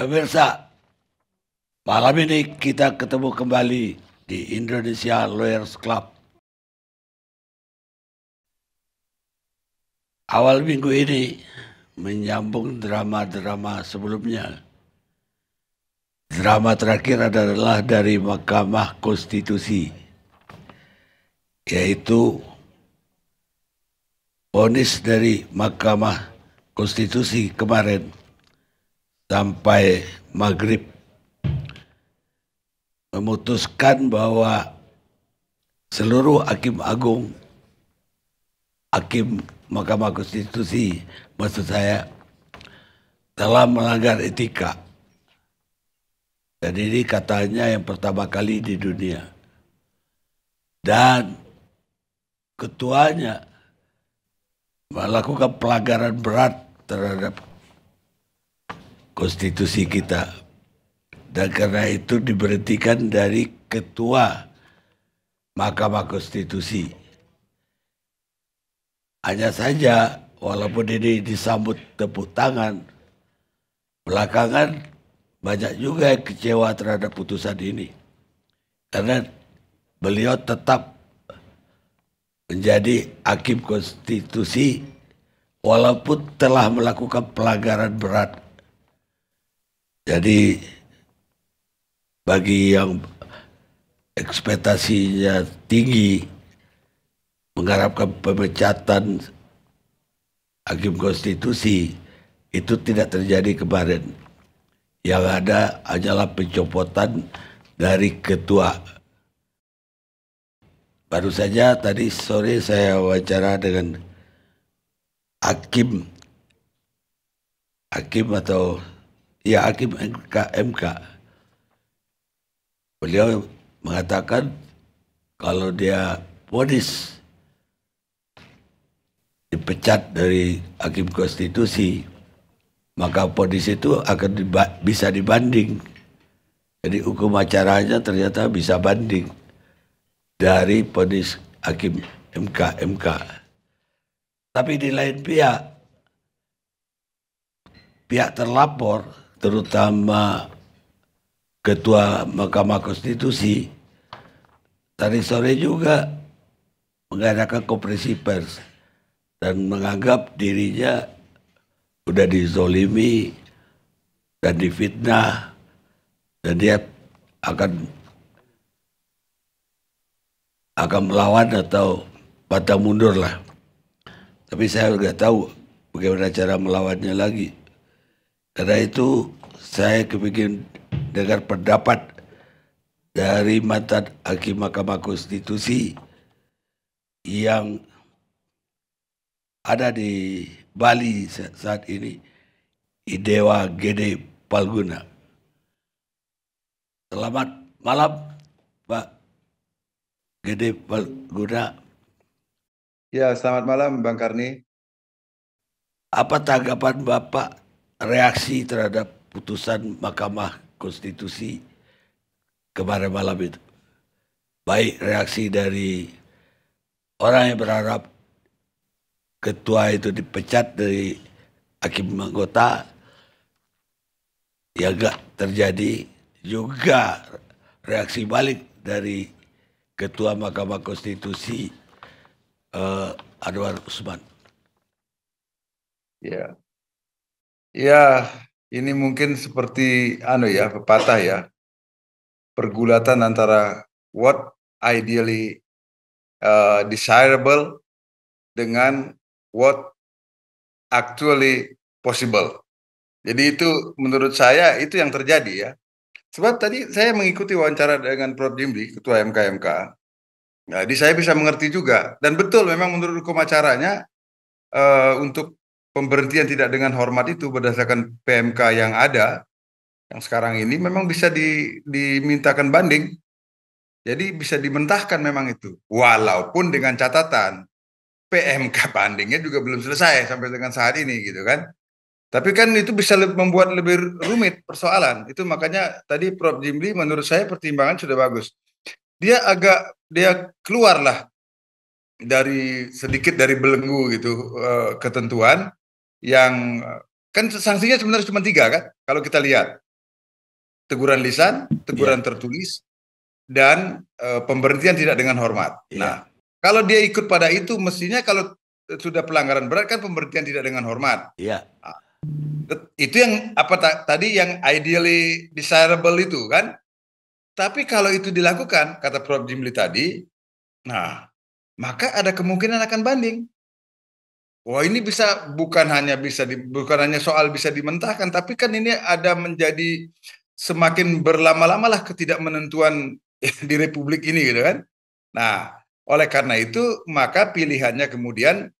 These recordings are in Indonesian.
Pemirsa, malam ini kita ketemu kembali di Indonesia Lawyers Club. Awal minggu ini menyambung drama-drama sebelumnya. Drama terakhir adalah dari Mahkamah Konstitusi, yaitu vonis dari Mahkamah Konstitusi kemarin sampai maghrib memutuskan bahwa seluruh hakim agung, hakim Mahkamah Konstitusi, maksud saya, telah melanggar etika. Dan ini katanya yang pertama kali di dunia. Dan ketuanya melakukan pelanggaran berat terhadap konstitusi kita. Dan karena itu diberhentikan dari ketua Mahkamah Konstitusi. Hanya saja walaupun ini disambut tepuk tangan, belakangan banyak juga yang kecewa terhadap putusan ini. Karena beliau tetap menjadi hakim konstitusi walaupun telah melakukan pelanggaran berat jadi bagi yang ekspektasinya tinggi mengharapkan pemecatan hakim konstitusi itu tidak terjadi kemarin. Yang ada adalah pencopotan dari ketua. Baru saja tadi sore saya wawancara dengan hakim hakim atau ya hakim MK, MK beliau mengatakan kalau dia ponis dipecat dari hakim konstitusi maka ponis itu akan diba bisa dibanding jadi hukum acaranya ternyata bisa banding dari ponis hakim MK MK tapi di lain pihak pihak terlapor terutama Ketua Mahkamah Konstitusi tadi sore juga mengadakan kompresi pers dan menganggap dirinya sudah dizolimi dan difitnah dan dia akan akan melawan atau patah mundur lah. Tapi saya nggak tahu bagaimana cara melawannya lagi. Karena itu saya kepingin dengar pendapat dari mantan Hakim Mahkamah Konstitusi yang ada di Bali saat ini, Idewa Gede Palguna. Selamat malam, Pak Gede Palguna. Ya, selamat malam Bang Karni. Apa tanggapan Bapak reaksi terhadap putusan Mahkamah Konstitusi kemarin malam itu. Baik reaksi dari orang yang berharap ketua itu dipecat dari hakim anggota ya gak terjadi juga reaksi balik dari ketua Mahkamah Konstitusi uh, Anwar Usman. Ya, Ya, ini mungkin seperti anu ya, pepatah ya. Pergulatan antara what ideally uh, desirable dengan what actually possible. Jadi itu menurut saya itu yang terjadi ya. Sebab tadi saya mengikuti wawancara dengan Prof. Jimli, Ketua MKMK. Nah, jadi saya bisa mengerti juga. Dan betul memang menurut hukum acaranya uh, untuk pemberhentian tidak dengan hormat itu berdasarkan PMK yang ada yang sekarang ini memang bisa di, dimintakan banding. Jadi bisa dimentahkan memang itu. Walaupun dengan catatan PMK bandingnya juga belum selesai sampai dengan saat ini gitu kan. Tapi kan itu bisa membuat lebih rumit persoalan. Itu makanya tadi Prof. Jimli menurut saya pertimbangan sudah bagus. Dia agak dia keluarlah dari sedikit dari belenggu gitu eh, ketentuan yang kan sanksinya sebenarnya cuma tiga kan kalau kita lihat teguran lisan, teguran yeah. tertulis, dan e, pemberhentian tidak dengan hormat. Yeah. Nah, kalau dia ikut pada itu, mestinya kalau sudah pelanggaran berat kan pemberhentian tidak dengan hormat. Iya. Yeah. Nah, itu yang apa ta tadi yang ideally desirable itu kan. Tapi kalau itu dilakukan, kata Prof Jimli tadi, nah maka ada kemungkinan akan banding. Wah ini bisa bukan hanya bisa di, bukan hanya soal bisa dimentahkan, tapi kan ini ada menjadi semakin berlama lamalah ketidakmenentuan di republik ini gitu kan. Nah oleh karena itu maka pilihannya kemudian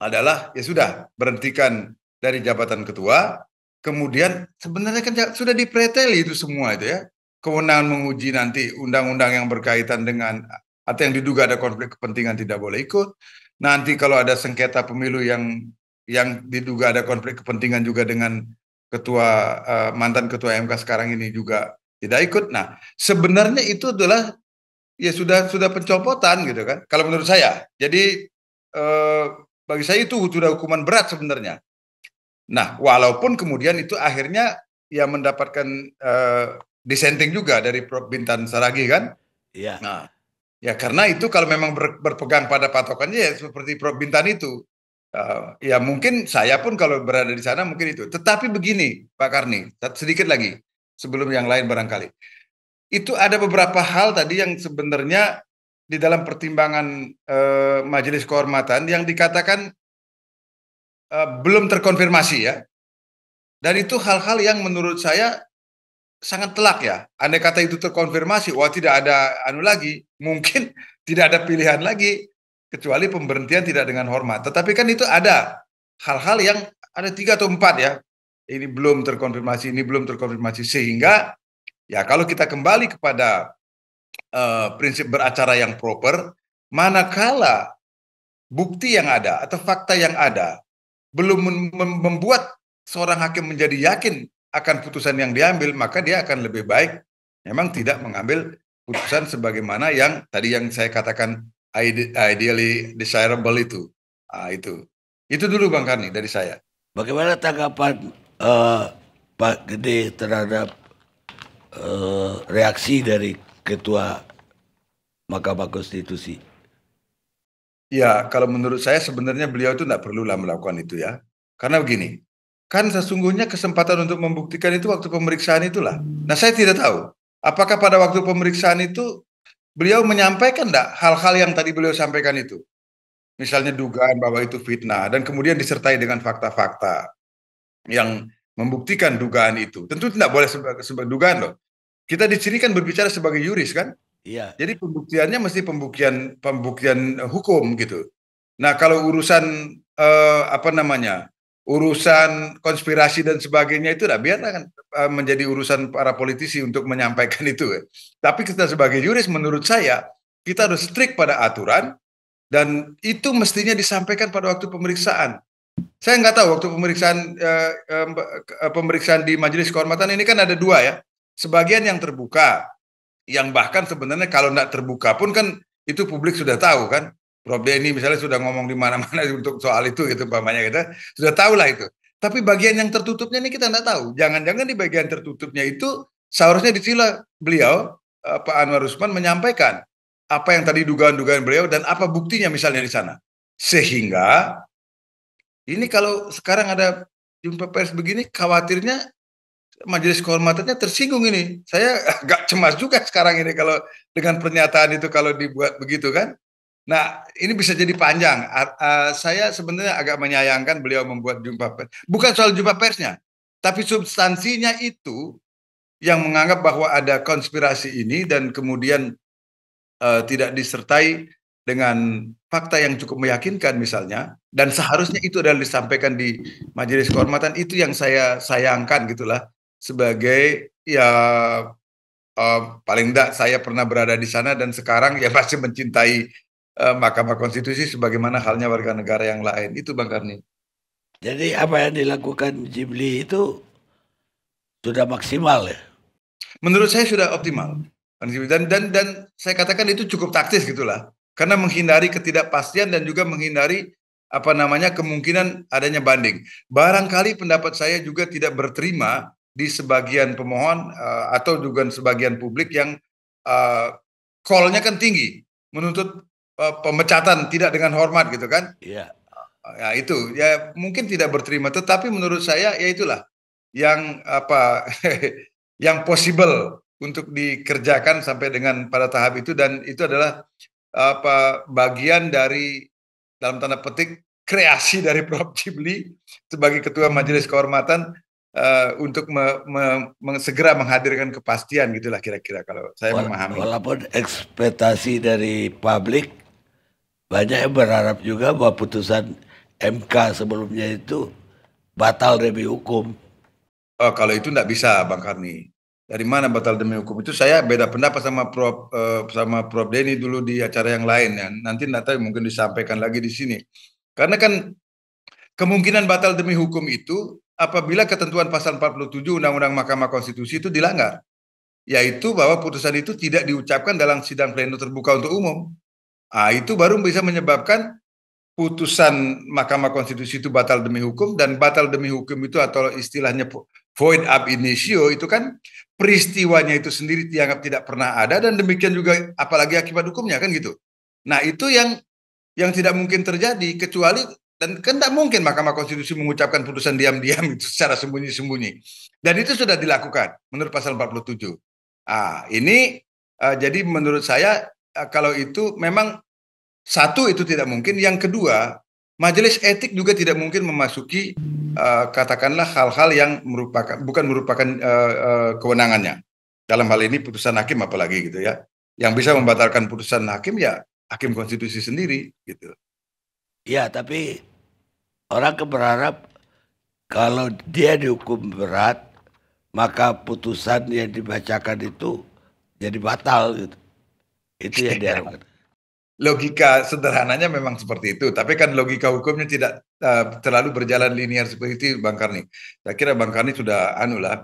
adalah ya sudah berhentikan dari jabatan ketua. Kemudian sebenarnya kan sudah dipreteli itu semua itu ya kewenangan menguji nanti undang-undang yang berkaitan dengan atau yang diduga ada konflik kepentingan tidak boleh ikut nanti kalau ada sengketa pemilu yang yang diduga ada konflik kepentingan juga dengan ketua uh, mantan ketua MK sekarang ini juga tidak ikut. Nah, sebenarnya itu adalah ya sudah sudah pencopotan gitu kan. Kalau menurut saya. Jadi eh, bagi saya itu sudah hukuman berat sebenarnya. Nah, walaupun kemudian itu akhirnya ya mendapatkan uh, dissenting juga dari Prof Bintan Saragi kan? Iya. Nah, Ya karena itu kalau memang ber, berpegang pada patokannya ya seperti Prof Bintan itu. Uh, ya mungkin saya pun kalau berada di sana mungkin itu. Tetapi begini Pak Karni, sedikit lagi sebelum yang lain barangkali. Itu ada beberapa hal tadi yang sebenarnya di dalam pertimbangan uh, Majelis Kehormatan yang dikatakan uh, belum terkonfirmasi ya. Dan itu hal-hal yang menurut saya sangat telak ya. Andai kata itu terkonfirmasi, wah tidak ada anu lagi, mungkin tidak ada pilihan lagi kecuali pemberhentian tidak dengan hormat. Tetapi kan itu ada hal-hal yang ada tiga atau empat ya. Ini belum terkonfirmasi, ini belum terkonfirmasi sehingga ya kalau kita kembali kepada uh, prinsip beracara yang proper, manakala bukti yang ada atau fakta yang ada belum membuat seorang hakim menjadi yakin akan putusan yang diambil, maka dia akan lebih baik memang tidak mengambil putusan sebagaimana yang tadi yang saya katakan ide ideally desirable itu. Ah, itu. Itu dulu Bang Karni dari saya. Bagaimana tanggapan uh, Pak Gede terhadap uh, reaksi dari Ketua Mahkamah Konstitusi? Ya, kalau menurut saya sebenarnya beliau itu tidak perlulah melakukan itu ya. Karena begini, Kan sesungguhnya kesempatan untuk membuktikan itu waktu pemeriksaan itulah. Nah saya tidak tahu apakah pada waktu pemeriksaan itu beliau menyampaikan enggak hal-hal yang tadi beliau sampaikan itu. Misalnya dugaan bahwa itu fitnah dan kemudian disertai dengan fakta-fakta yang membuktikan dugaan itu. Tentu tidak boleh sebagai seba dugaan loh. Kita dicirikan berbicara sebagai yuris kan? Iya. Jadi pembuktiannya mesti pembuktian pembuktian hukum gitu. Nah kalau urusan eh, apa namanya urusan konspirasi dan sebagainya itu lah biarlah kan, eh, menjadi urusan para politisi untuk menyampaikan itu. Tapi kita sebagai juris menurut saya kita harus strict pada aturan dan itu mestinya disampaikan pada waktu pemeriksaan. Saya nggak tahu waktu pemeriksaan eh, eh, eh, pemeriksaan di Majelis Kehormatan ini kan ada dua ya. Sebagian yang terbuka, yang bahkan sebenarnya kalau nggak terbuka pun kan itu publik sudah tahu kan. Prof. Denny misalnya sudah ngomong di mana-mana untuk soal itu gitu umpamanya kita gitu, sudah tahu lah itu. Tapi bagian yang tertutupnya ini kita nggak tahu. Jangan-jangan di bagian tertutupnya itu seharusnya di sila beliau eh, Pak Anwar Usman menyampaikan apa yang tadi dugaan-dugaan beliau dan apa buktinya misalnya di sana. Sehingga ini kalau sekarang ada jumpa pers begini khawatirnya majelis kehormatannya tersinggung ini. Saya agak cemas juga sekarang ini kalau dengan pernyataan itu kalau dibuat begitu kan. Nah, ini bisa jadi panjang. Uh, saya sebenarnya agak menyayangkan beliau membuat jumpa pers. Bukan soal jumpa persnya, tapi substansinya itu yang menganggap bahwa ada konspirasi ini dan kemudian uh, tidak disertai dengan fakta yang cukup meyakinkan misalnya dan seharusnya itu adalah disampaikan di majelis kehormatan itu yang saya sayangkan gitulah sebagai ya uh, paling tidak saya pernah berada di sana dan sekarang ya pasti mencintai eh, Mahkamah Konstitusi sebagaimana halnya warga negara yang lain. Itu Bang Karni. Jadi apa yang dilakukan Jibli itu sudah maksimal ya? Menurut saya sudah optimal. Dan dan dan saya katakan itu cukup taktis gitulah. Karena menghindari ketidakpastian dan juga menghindari apa namanya kemungkinan adanya banding. Barangkali pendapat saya juga tidak berterima di sebagian pemohon uh, atau juga sebagian publik yang uh, call-nya kan tinggi menuntut pemecatan tidak dengan hormat gitu kan? Iya. Ya itu ya mungkin tidak berterima tetapi menurut saya ya itulah yang apa yang possible untuk dikerjakan sampai dengan pada tahap itu dan itu adalah apa bagian dari dalam tanda petik kreasi dari Prof Cibli sebagai ketua Majelis Kehormatan uh, untuk me, me, me, segera menghadirkan kepastian gitulah kira-kira kalau saya Wala memahami. Walaupun ekspektasi dari publik banyak yang berharap juga bahwa putusan MK sebelumnya itu batal demi hukum. Oh, kalau itu tidak bisa, Bang Karni. Dari mana batal demi hukum itu saya beda pendapat sama Prof eh, sama Prof Denny dulu di acara yang lain ya. Nanti nanti mungkin disampaikan lagi di sini. Karena kan kemungkinan batal demi hukum itu apabila ketentuan pasal 47 Undang-Undang Mahkamah Konstitusi itu dilanggar, yaitu bahwa putusan itu tidak diucapkan dalam sidang pleno terbuka untuk umum Ah itu baru bisa menyebabkan putusan Mahkamah Konstitusi itu batal demi hukum dan batal demi hukum itu atau istilahnya void ab initio itu kan peristiwanya itu sendiri dianggap tidak pernah ada dan demikian juga apalagi akibat hukumnya kan gitu. Nah, itu yang yang tidak mungkin terjadi kecuali dan kan tidak mungkin Mahkamah Konstitusi mengucapkan putusan diam-diam itu secara sembunyi-sembunyi. Dan itu sudah dilakukan menurut pasal 47. Ah, ini uh, jadi menurut saya Eh, kalau itu memang satu itu tidak mungkin. Yang kedua, majelis etik juga tidak mungkin memasuki uh, katakanlah hal-hal yang merupakan bukan merupakan uh, uh, kewenangannya. Dalam hal ini putusan hakim apalagi gitu ya. Yang bisa membatalkan putusan hakim ya hakim konstitusi sendiri gitu. Ya, tapi orang kan berharap kalau dia dihukum berat maka putusan yang dibacakan itu jadi batal gitu. Itu yang diharapkan. logika sederhananya memang seperti itu, tapi kan logika hukumnya tidak uh, terlalu berjalan linear seperti itu Bang Karni. Saya kira Bang Karni sudah anu lah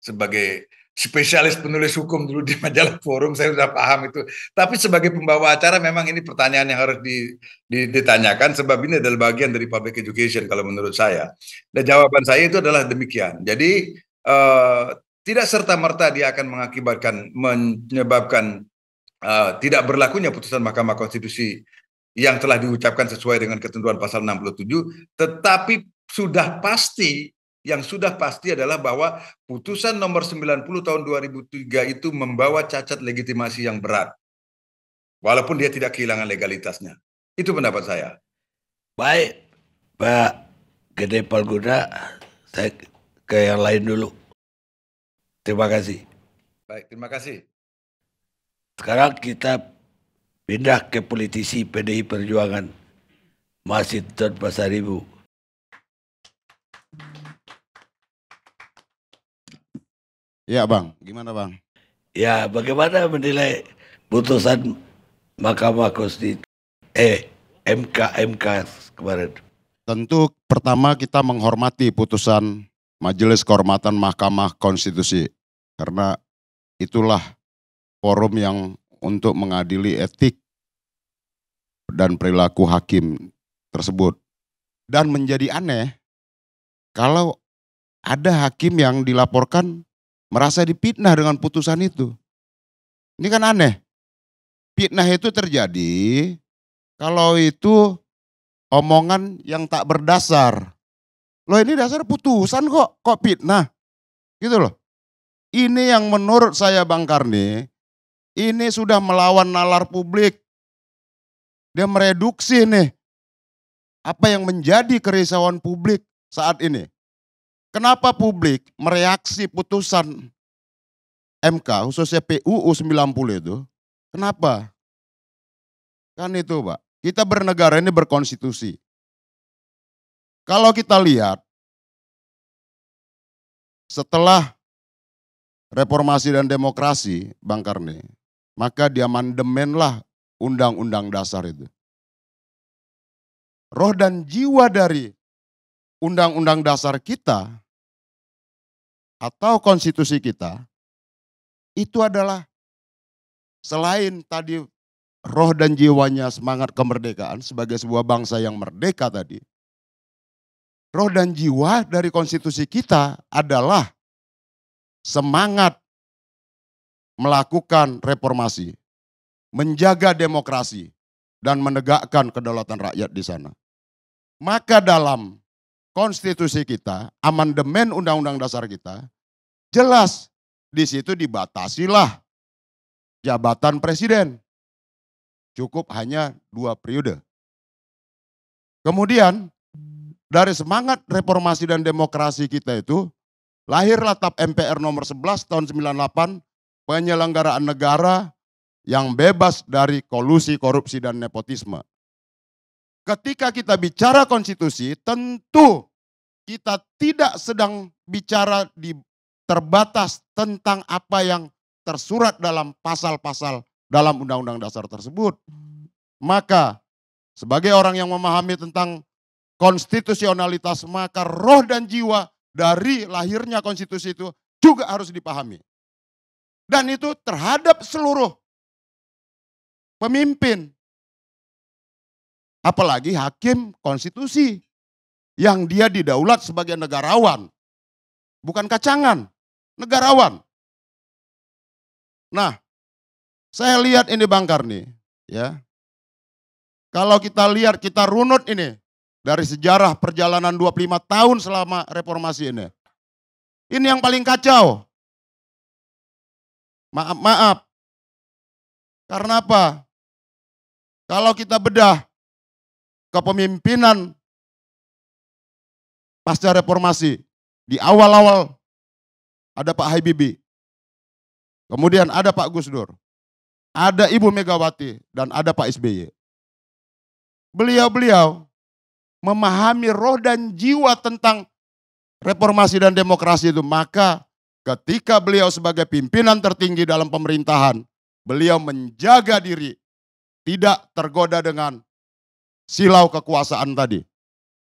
sebagai spesialis penulis hukum dulu di majalah forum saya sudah paham itu. Tapi sebagai pembawa acara memang ini pertanyaan yang harus ditanyakan sebab ini adalah bagian dari public education kalau menurut saya. Dan jawaban saya itu adalah demikian. Jadi uh, tidak serta merta dia akan mengakibatkan menyebabkan Eh, tidak berlakunya putusan Mahkamah Konstitusi yang telah diucapkan sesuai dengan ketentuan pasal 67 tetapi sudah pasti yang sudah pasti adalah bahwa putusan nomor 90 tahun 2003 itu membawa cacat legitimasi yang berat. Walaupun dia tidak kehilangan legalitasnya. Itu pendapat saya. Baik, Pak Gede Palguna, saya ke yang lain dulu. Terima kasih. Baik, terima kasih. Sekarang kita pindah ke politisi PDI Perjuangan. Masih Tun Pasaribu. Ya Bang, gimana Bang? Ya bagaimana menilai putusan Mahkamah Konstitusi eh MK MK kemarin? Tentu pertama kita menghormati putusan Majelis Kehormatan Mahkamah Konstitusi karena itulah forum yang untuk mengadili etik dan perilaku hakim tersebut. Dan menjadi aneh kalau ada hakim yang dilaporkan merasa dipitnah dengan putusan itu. Ini kan aneh. Fitnah itu terjadi kalau itu omongan yang tak berdasar. Loh ini dasar putusan kok, kok fitnah. Gitu loh. Ini yang menurut saya Bang Karni, ini sudah melawan nalar publik. Dia mereduksi nih apa yang menjadi kerisauan publik saat ini. Kenapa publik mereaksi putusan MK khususnya PUU 90 itu? Kenapa? Kan itu, Pak. Kita bernegara ini berkonstitusi. Kalau kita lihat setelah reformasi dan demokrasi, Bang Karni, maka dia mandemenlah undang-undang dasar itu. Roh dan jiwa dari undang-undang dasar kita atau konstitusi kita itu adalah selain tadi roh dan jiwanya semangat kemerdekaan sebagai sebuah bangsa yang merdeka tadi. Roh dan jiwa dari konstitusi kita adalah semangat melakukan reformasi, menjaga demokrasi, dan menegakkan kedaulatan rakyat di sana. Maka dalam konstitusi kita, amandemen undang-undang dasar kita, jelas di situ dibatasilah jabatan presiden. Cukup hanya dua periode. Kemudian dari semangat reformasi dan demokrasi kita itu lahirlah TAP MPR nomor 11 tahun 98 penyelenggaraan negara yang bebas dari kolusi, korupsi, dan nepotisme. Ketika kita bicara konstitusi, tentu kita tidak sedang bicara di terbatas tentang apa yang tersurat dalam pasal-pasal dalam undang-undang dasar tersebut. Maka sebagai orang yang memahami tentang konstitusionalitas maka roh dan jiwa dari lahirnya konstitusi itu juga harus dipahami. Dan itu terhadap seluruh pemimpin. Apalagi hakim konstitusi yang dia didaulat sebagai negarawan. Bukan kacangan, negarawan. Nah, saya lihat ini Bang Karni, ya. Kalau kita lihat, kita runut ini dari sejarah perjalanan 25 tahun selama reformasi ini. Ini yang paling kacau maaf-maaf. Karena apa? Kalau kita bedah kepemimpinan pasca reformasi, di awal-awal ada Pak Habibie, kemudian ada Pak Gus Dur, ada Ibu Megawati, dan ada Pak SBY. Beliau-beliau memahami roh dan jiwa tentang reformasi dan demokrasi itu, maka ketika beliau sebagai pimpinan tertinggi dalam pemerintahan, beliau menjaga diri tidak tergoda dengan silau kekuasaan tadi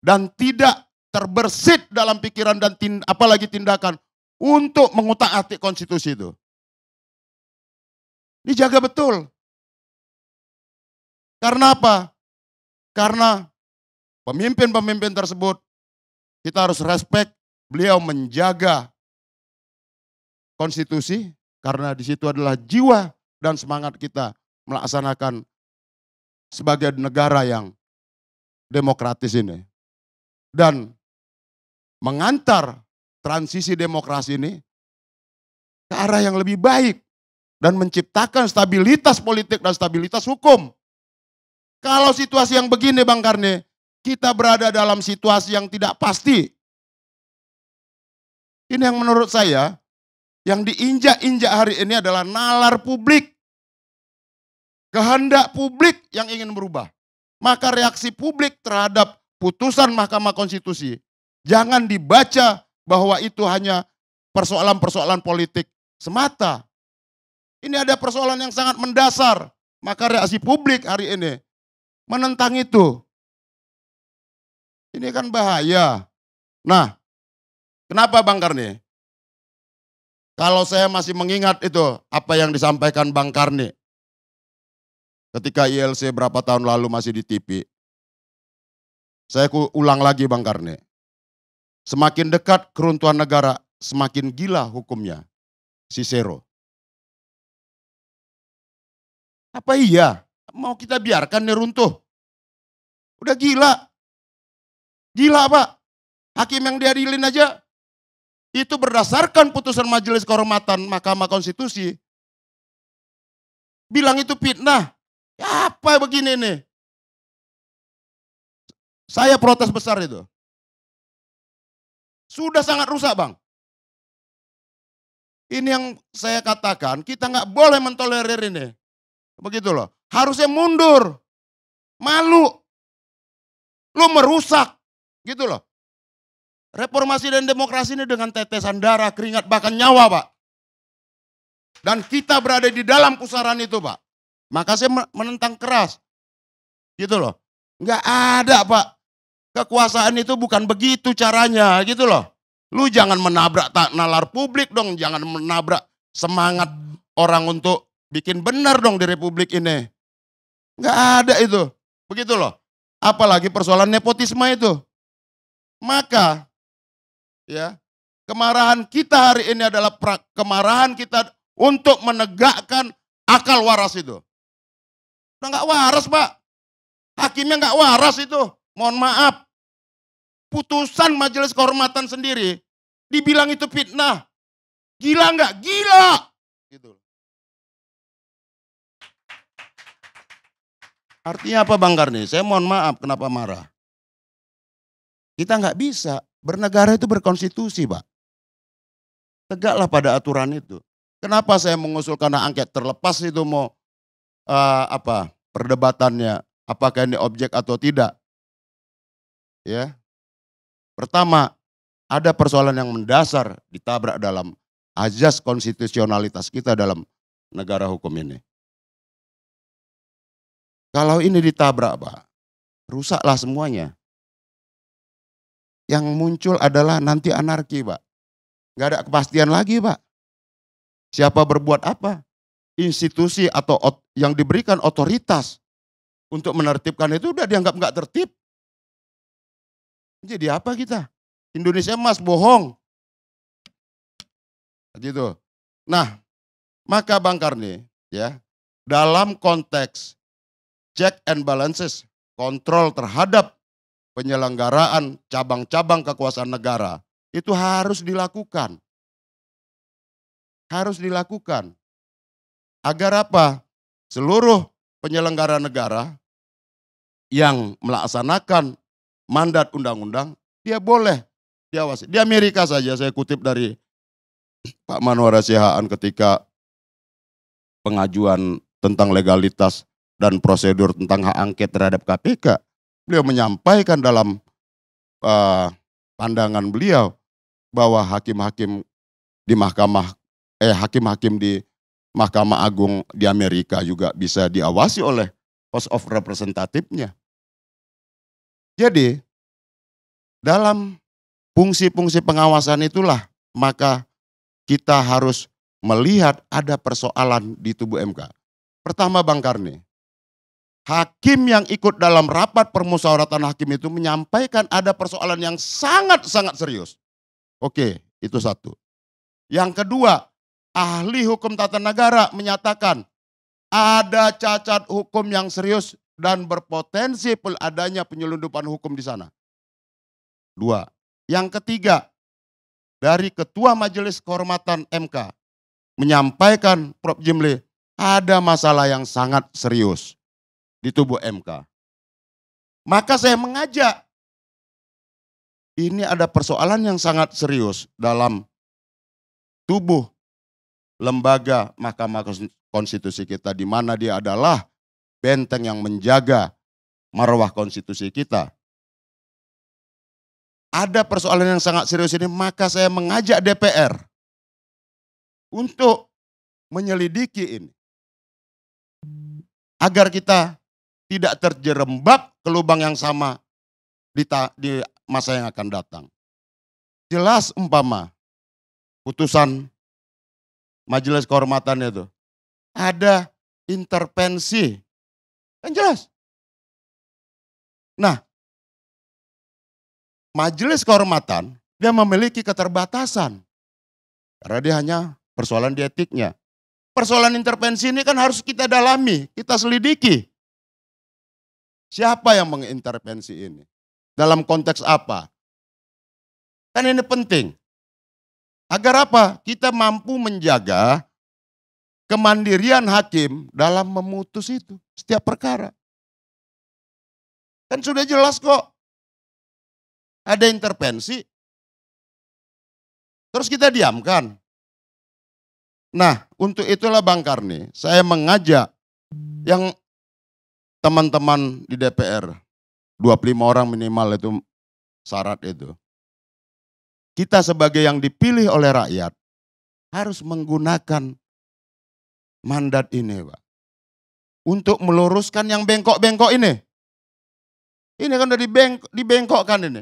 dan tidak terbersit dalam pikiran dan tind apalagi tindakan untuk mengutak-atik konstitusi itu. Dijaga betul. Karena apa? Karena pemimpin-pemimpin tersebut kita harus respect beliau menjaga konstitusi karena di situ adalah jiwa dan semangat kita melaksanakan sebagai negara yang demokratis ini. Dan mengantar transisi demokrasi ini ke arah yang lebih baik dan menciptakan stabilitas politik dan stabilitas hukum. Kalau situasi yang begini Bang Karne, kita berada dalam situasi yang tidak pasti. Ini yang menurut saya yang diinjak-injak hari ini adalah nalar publik. Kehendak publik yang ingin berubah. Maka reaksi publik terhadap putusan Mahkamah Konstitusi jangan dibaca bahwa itu hanya persoalan-persoalan politik semata. Ini ada persoalan yang sangat mendasar. Maka reaksi publik hari ini menentang itu. Ini kan bahaya. Nah, kenapa Bang Karni? Kalau saya masih mengingat itu apa yang disampaikan Bang Karni. Ketika ILC berapa tahun lalu masih di TV. Saya ulang lagi Bang Karni. Semakin dekat keruntuhan negara, semakin gila hukumnya. Si Sero. Apa iya? Mau kita biarkan nih runtuh? Udah gila. Gila Pak. Hakim yang diadilin aja itu berdasarkan putusan Majelis Kehormatan Mahkamah Konstitusi. Bilang itu fitnah. Ya apa begini nih? Saya protes besar itu. Sudah sangat rusak bang. Ini yang saya katakan, kita nggak boleh mentolerir ini. Begitu loh. Harusnya mundur. Malu. Lu merusak. Gitu loh. Reformasi dan demokrasi ini dengan tetesan darah, keringat, bahkan nyawa, Pak. Dan kita berada di dalam pusaran itu, Pak. Maka saya menentang keras. Gitu loh. Nggak ada, Pak. Kekuasaan itu bukan begitu caranya, gitu loh. Lu jangan menabrak tak nalar publik dong, jangan menabrak semangat orang untuk bikin benar dong di republik ini. Nggak ada itu. Begitu loh. Apalagi persoalan nepotisme itu. Maka Ya. Kemarahan kita hari ini adalah pra- kemarahan kita untuk menegakkan akal waras itu. Udah nggak waras pak. Hakimnya nggak waras itu. Mohon maaf. Putusan majelis kehormatan sendiri. Dibilang itu fitnah. Gila nggak? Gila. Gitu. Artinya apa Bang Karni? Saya mohon maaf kenapa marah. Kita nggak bisa Bernegara itu berkonstitusi, Pak. Tegaklah pada aturan itu. Kenapa saya mengusulkan angket terlepas itu mau uh, apa perdebatannya apakah ini objek atau tidak? Ya. Pertama, ada persoalan yang mendasar ditabrak dalam azas konstitusionalitas kita dalam negara hukum ini. Kalau ini ditabrak, Pak, rusaklah semuanya yang muncul adalah nanti anarki, Pak. Gak ada kepastian lagi, Pak. Siapa berbuat apa? Institusi atau ot yang diberikan otoritas untuk menertibkan itu udah dianggap nggak tertib. Jadi apa kita? Indonesia emas bohong. Gitu. Nah, maka Bang Karni ya, dalam konteks check and balances, kontrol terhadap penyelenggaraan cabang-cabang kekuasaan negara itu harus dilakukan. Harus dilakukan. Agar apa? Seluruh penyelenggara negara yang melaksanakan mandat undang-undang, dia boleh diawasi. Di Amerika saja saya kutip dari Pak Manwara Sihaan ketika pengajuan tentang legalitas dan prosedur tentang hak angket terhadap KPK Beliau menyampaikan dalam uh, pandangan beliau bahwa hakim-hakim di mahkamah eh hakim-hakim di Mahkamah Agung di Amerika juga bisa diawasi oleh House of Representative-nya. Jadi dalam fungsi-fungsi pengawasan itulah maka kita harus melihat ada persoalan di tubuh MK. Pertama Bang Karni, Hakim yang ikut dalam rapat permusyawaratan hakim itu menyampaikan ada persoalan yang sangat-sangat serius. Oke, itu satu. Yang kedua, ahli hukum tata negara menyatakan ada cacat hukum yang serius dan berpotensi adanya penyelundupan hukum di sana. Dua. Yang ketiga, dari Ketua Majelis Kehormatan MK menyampaikan Prof. Jimli ada masalah yang sangat serius di tubuh MK. Maka saya mengajak. Ini ada persoalan yang sangat serius dalam tubuh lembaga Mahkamah Konstitusi kita di mana dia adalah benteng yang menjaga marwah konstitusi kita. Ada persoalan yang sangat serius ini, maka saya mengajak DPR untuk menyelidiki ini. Agar kita tidak terjerembab ke lubang yang sama di, masa yang akan datang. Jelas umpama putusan majelis kehormatan itu ada intervensi. Kan jelas. Nah, majelis kehormatan dia memiliki keterbatasan. Karena dia hanya persoalan dietiknya. Persoalan intervensi ini kan harus kita dalami, kita selidiki. Siapa yang mengintervensi ini? Dalam konteks apa? Kan ini penting. Agar apa? Kita mampu menjaga kemandirian hakim dalam memutus itu setiap perkara. Kan sudah jelas kok. Ada intervensi. Terus kita diamkan. Nah, untuk itulah Bang Karni, saya mengajak yang teman-teman di DPR. 25 orang minimal itu syarat itu. Kita sebagai yang dipilih oleh rakyat harus menggunakan mandat ini, Pak. Untuk meluruskan yang bengkok-bengkok ini. Ini kan udah dibengkok, dibengkokkan ini.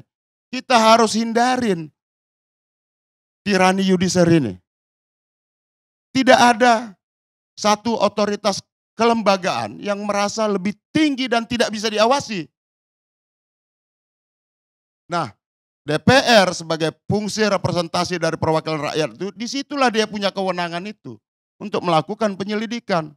Kita harus hindarin tirani yudiser ini. Tidak ada satu otoritas kelembagaan yang merasa lebih tinggi dan tidak bisa diawasi. Nah, DPR sebagai fungsi representasi dari perwakilan rakyat itu, disitulah dia punya kewenangan itu untuk melakukan penyelidikan.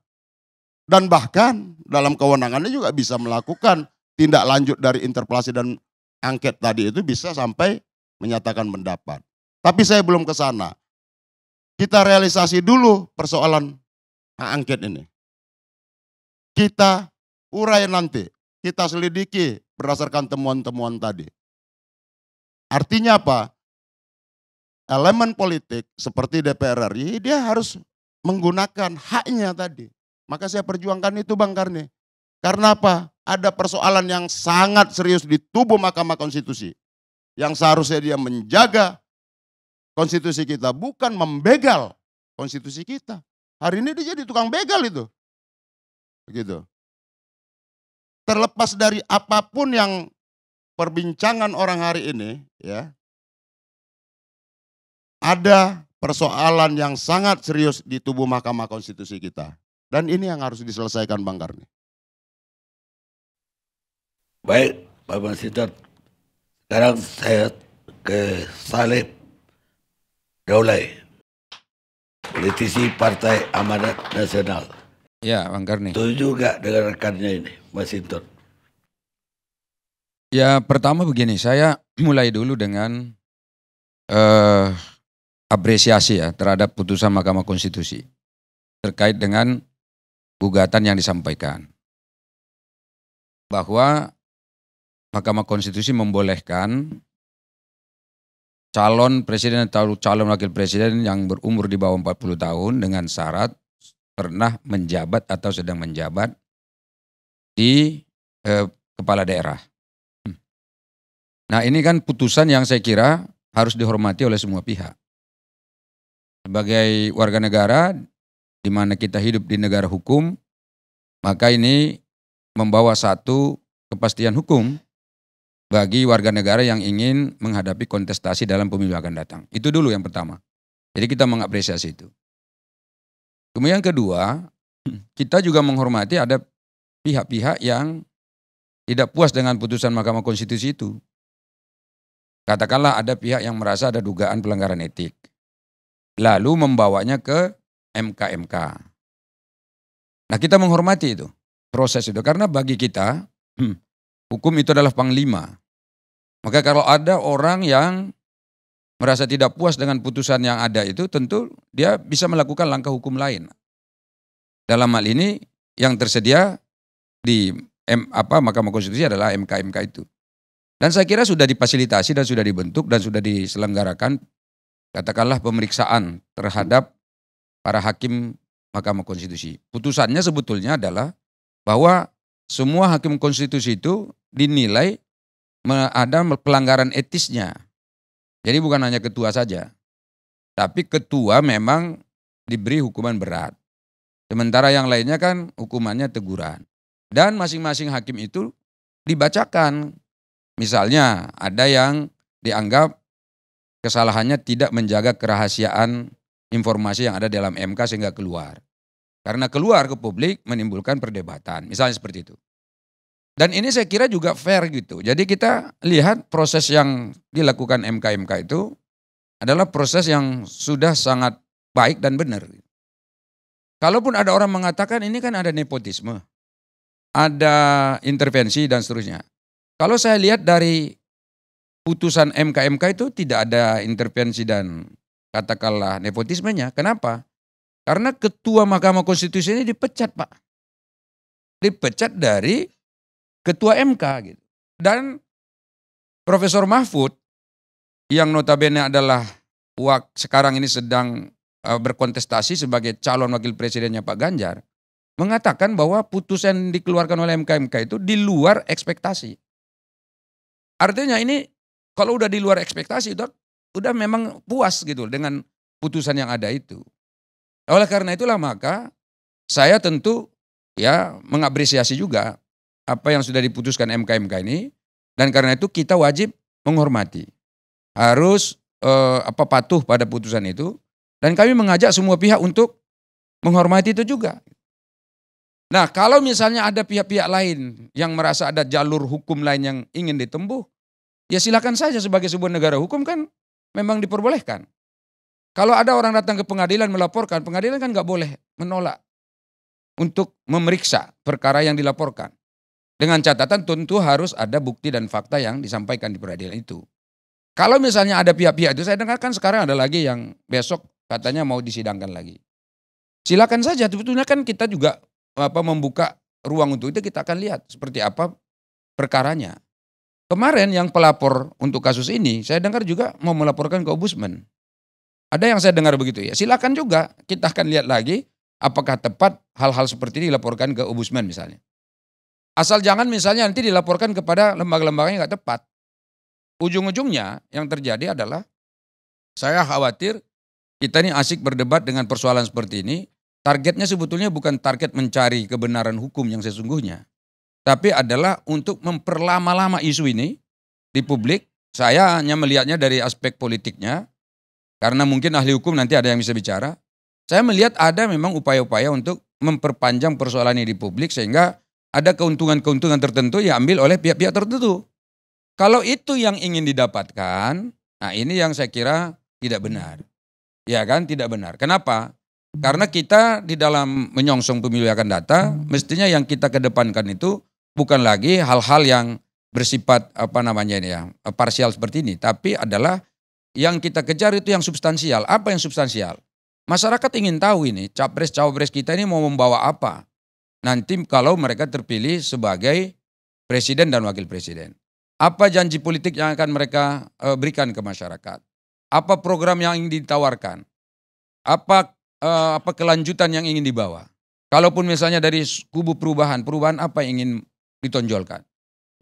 Dan bahkan dalam kewenangannya juga bisa melakukan tindak lanjut dari interpelasi dan angket tadi itu bisa sampai menyatakan pendapat. Tapi saya belum ke sana. Kita realisasi dulu persoalan angket ini kita urai nanti. Kita selidiki berdasarkan temuan-temuan tadi. Artinya apa? Elemen politik seperti DPR RI dia harus menggunakan haknya tadi. Maka saya perjuangkan itu Bang Karni. Karena apa? Ada persoalan yang sangat serius di tubuh Mahkamah Konstitusi. Yang seharusnya dia menjaga konstitusi kita, bukan membegal konstitusi kita. Hari ini dia jadi tukang begal itu. Begitu. Terlepas dari apapun yang perbincangan orang hari ini, ya. Ada persoalan yang sangat serius di tubuh Mahkamah Konstitusi kita. Dan ini yang harus diselesaikan Bang Karni. Baik, Pak Masjidat. Sekarang saya ke Saleh Daulay, politisi Partai Amanat Nasional. Ya, Bang Karni. Itu juga dengan rekannya ini, Mas Hinton. Ya, pertama begini, saya mulai dulu dengan eh, apresiasi ya terhadap putusan Mahkamah Konstitusi terkait dengan gugatan yang disampaikan. Bahwa Mahkamah Konstitusi membolehkan calon presiden atau calon wakil presiden yang berumur di bawah 40 tahun dengan syarat pernah menjabat atau sedang menjabat di eh, kepala daerah. Hmm. Nah ini kan putusan yang saya kira harus dihormati oleh semua pihak. Sebagai warga negara, di mana kita hidup di negara hukum, maka ini membawa satu kepastian hukum bagi warga negara yang ingin menghadapi kontestasi dalam pemilu akan datang. Itu dulu yang pertama. Jadi kita mengapresiasi itu. Kemudian kedua, hmm. kita juga menghormati ada pihak-pihak yang tidak puas dengan putusan Mahkamah Konstitusi itu. Katakanlah ada pihak yang merasa ada dugaan pelanggaran etik. Lalu membawanya ke MKMK. Nah kita menghormati itu proses itu. Karena bagi kita hmm. hukum itu adalah panglima. Maka kalau ada orang yang merasa tidak puas dengan putusan yang ada itu tentu dia bisa melakukan langkah hukum lain. Dalam hal ini yang tersedia di M, apa Mahkamah Konstitusi adalah MKMK itu. Dan saya kira sudah difasilitasi dan sudah dibentuk dan sudah diselenggarakan katakanlah pemeriksaan terhadap para hakim Mahkamah Konstitusi. Putusannya sebetulnya adalah bahwa semua hakim konstitusi itu dinilai ada pelanggaran etisnya jadi bukan hanya ketua saja. Tapi ketua memang diberi hukuman berat. Sementara yang lainnya kan hukumannya teguran. Dan masing-masing hakim itu dibacakan. Misalnya ada yang dianggap kesalahannya tidak menjaga kerahasiaan informasi yang ada dalam MK sehingga keluar. Karena keluar ke publik menimbulkan perdebatan. Misalnya seperti itu. Dan ini saya kira juga fair gitu. Jadi kita lihat proses yang dilakukan MKMK itu adalah proses yang sudah sangat baik dan benar. Kalaupun ada orang mengatakan ini kan ada nepotisme, ada intervensi dan seterusnya. Kalau saya lihat dari putusan MKMK itu tidak ada intervensi dan katakanlah nepotismenya. Kenapa? Karena ketua Mahkamah Konstitusi ini dipecat Pak. Dipecat dari ketua MK gitu. Dan Profesor Mahfud yang notabene adalah wak sekarang ini sedang eh, berkontestasi sebagai calon wakil presidennya Pak Ganjar mengatakan bahwa putusan dikeluarkan oleh MKMK itu di luar ekspektasi. Artinya ini kalau udah di luar ekspektasi itu udah memang puas gitu dengan putusan yang ada itu. Oleh karena itulah maka saya tentu ya mengapresiasi juga apa yang sudah diputuskan MK-MK ini dan karena itu kita wajib menghormati. Harus eh, apa patuh pada putusan itu dan kami mengajak semua pihak untuk menghormati itu juga. Nah, kalau misalnya ada pihak-pihak lain yang merasa ada jalur hukum lain yang ingin ditempuh, ya silakan saja sebagai sebuah negara hukum kan memang diperbolehkan. Kalau ada orang datang ke pengadilan melaporkan, pengadilan kan nggak boleh menolak untuk memeriksa perkara yang dilaporkan. Dengan catatan tentu harus ada bukti dan fakta yang disampaikan di peradilan itu. Kalau misalnya ada pihak-pihak itu, saya dengarkan sekarang ada lagi yang besok katanya mau disidangkan lagi. Silakan saja, sebetulnya kan kita juga apa membuka ruang untuk itu kita akan lihat seperti apa perkaranya. Kemarin yang pelapor untuk kasus ini, saya dengar juga mau melaporkan ke Ombudsman. Ada yang saya dengar begitu ya. Silakan juga kita akan lihat lagi apakah tepat hal-hal seperti ini dilaporkan ke Ombudsman misalnya. Asal jangan misalnya nanti dilaporkan kepada lembaga-lembaga yang nggak tepat. Ujung-ujungnya yang terjadi adalah saya khawatir kita ini asik berdebat dengan persoalan seperti ini. Targetnya sebetulnya bukan target mencari kebenaran hukum yang sesungguhnya. Tapi adalah untuk memperlama-lama isu ini di publik. Saya hanya melihatnya dari aspek politiknya. Karena mungkin ahli hukum nanti ada yang bisa bicara. Saya melihat ada memang upaya-upaya untuk memperpanjang persoalan ini di publik sehingga ada keuntungan-keuntungan tertentu yang ambil oleh pihak-pihak tertentu. Kalau itu yang ingin didapatkan, nah ini yang saya kira tidak benar. Ya kan, tidak benar. Kenapa? Karena kita di dalam menyongsong pemilu akan data, mestinya yang kita kedepankan itu bukan lagi hal-hal yang bersifat apa namanya ini ya, parsial seperti ini, tapi adalah yang kita kejar itu yang substansial. Apa yang substansial? Masyarakat ingin tahu ini, capres-cawapres kita ini mau membawa apa? nanti kalau mereka terpilih sebagai presiden dan wakil presiden. Apa janji politik yang akan mereka eh, berikan ke masyarakat? Apa program yang ingin ditawarkan? Apa eh, apa kelanjutan yang ingin dibawa? Kalaupun misalnya dari kubu perubahan, perubahan apa yang ingin ditonjolkan?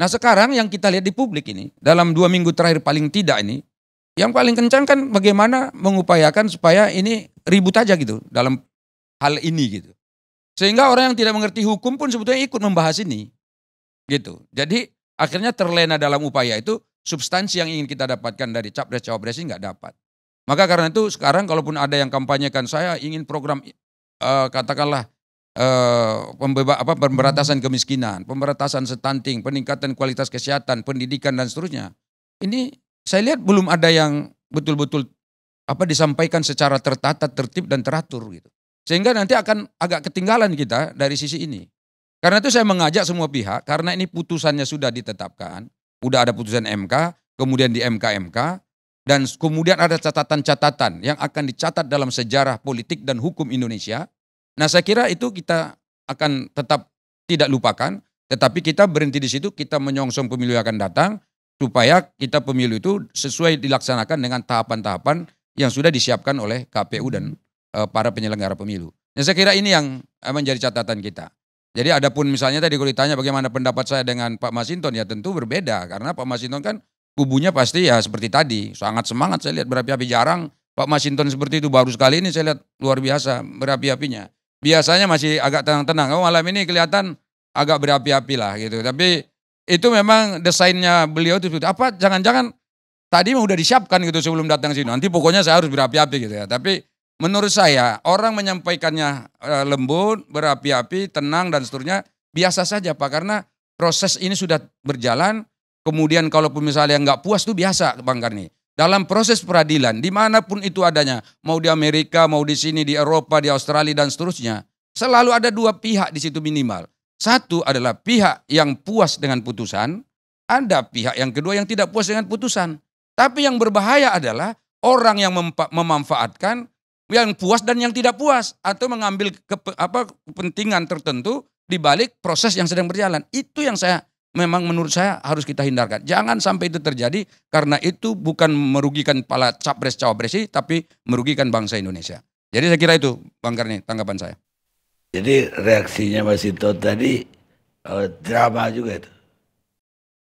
Nah sekarang yang kita lihat di publik ini, dalam dua minggu terakhir paling tidak ini, yang paling kencang kan bagaimana mengupayakan supaya ini ribut aja gitu dalam hal ini gitu. Sehingga orang yang tidak mengerti hukum pun sebetulnya ikut membahas ini. Gitu. Jadi akhirnya terlena dalam upaya itu substansi yang ingin kita dapatkan dari capres-cawapres ini nggak dapat. Maka karena itu sekarang kalaupun ada yang kampanyekan saya ingin program uh, katakanlah uh, apa, pemberantasan kemiskinan, pemberatasan stunting, peningkatan kualitas kesehatan, pendidikan dan seterusnya. Ini saya lihat belum ada yang betul-betul apa disampaikan secara tertata, tertib dan teratur gitu. Sehingga nanti akan agak ketinggalan kita dari sisi ini. Karena itu saya mengajak semua pihak, karena ini putusannya sudah ditetapkan, sudah ada putusan MK, kemudian di MK-MK, dan kemudian ada catatan-catatan yang akan dicatat dalam sejarah politik dan hukum Indonesia. Nah saya kira itu kita akan tetap tidak lupakan, tetapi kita berhenti di situ, kita menyongsong pemilu yang akan datang, supaya kita pemilu itu sesuai dilaksanakan dengan tahapan-tahapan yang sudah disiapkan oleh KPU dan Eh, para penyelenggara pemilu. Nah, saya kira ini yang eh, menjadi catatan kita. Jadi ada pun misalnya tadi kalau ditanya bagaimana pendapat saya dengan Pak Masinton ya tentu berbeda karena Pak Masinton kan kubunya pasti ya seperti tadi sangat semangat saya lihat berapi-api jarang Pak Masinton seperti itu baru sekali ini saya lihat luar biasa berapi-apinya. Biasanya masih agak tenang-tenang. Oh, malam ini kelihatan agak berapi-api lah gitu. Tapi itu memang desainnya beliau itu seperti apa jangan-jangan tadi udah disiapkan gitu sebelum datang sini. Nanti pokoknya saya harus berapi-api gitu ya. Tapi Menurut saya, orang menyampaikannya eh, lembut, berapi-api, tenang dan seterusnya biasa saja Pak karena proses ini sudah berjalan. Kemudian kalau misalnya nggak puas itu biasa Bang Karni. Dalam proses peradilan dimanapun itu adanya, mau di Amerika, mau di sini, di Eropa, di Australia dan seterusnya, selalu ada dua pihak di situ minimal. Satu adalah pihak yang puas dengan putusan, ada pihak yang kedua yang tidak puas dengan putusan. Tapi yang berbahaya adalah orang yang memanfaatkan yang puas dan yang tidak puas atau mengambil ke, apa kepentingan tertentu di balik proses yang sedang berjalan. Itu yang saya memang menurut saya harus kita hindarkan. Jangan sampai itu terjadi karena itu bukan merugikan para capres cawapres sih, tapi merugikan bangsa Indonesia. Jadi saya kira itu Bang Karni tanggapan saya. Jadi reaksinya Mas Ito tadi uh, drama juga itu.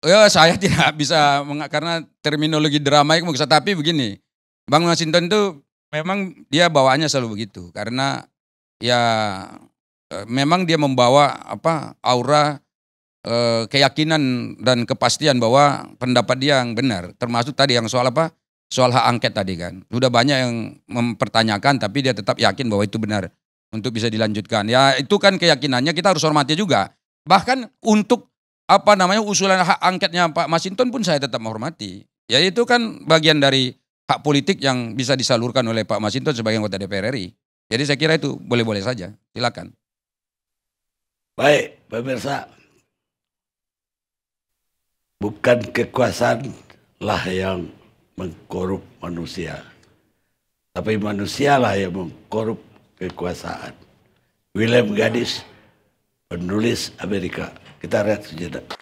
Ya saya tidak bisa karena terminologi drama itu bisa tapi begini. Bang Masinton itu memang dia bawaannya selalu begitu karena ya e, memang dia membawa apa aura e, keyakinan dan kepastian bahwa pendapat dia yang benar termasuk tadi yang soal apa soal hak angket tadi kan sudah banyak yang mempertanyakan tapi dia tetap yakin bahwa itu benar untuk bisa dilanjutkan ya itu kan keyakinannya kita harus hormati juga bahkan untuk apa namanya usulan hak angketnya Pak Masinton pun saya tetap menghormati ya itu kan bagian dari hak politik yang bisa disalurkan oleh Pak Masinton sebagai anggota DPR RI. Jadi saya kira itu boleh-boleh saja. Silakan. Baik, pemirsa. Bukan kekuasaan lah yang mengkorup manusia. Tapi manusialah yang mengkorup kekuasaan. William Gadis, penulis Amerika. Kita lihat sejenak.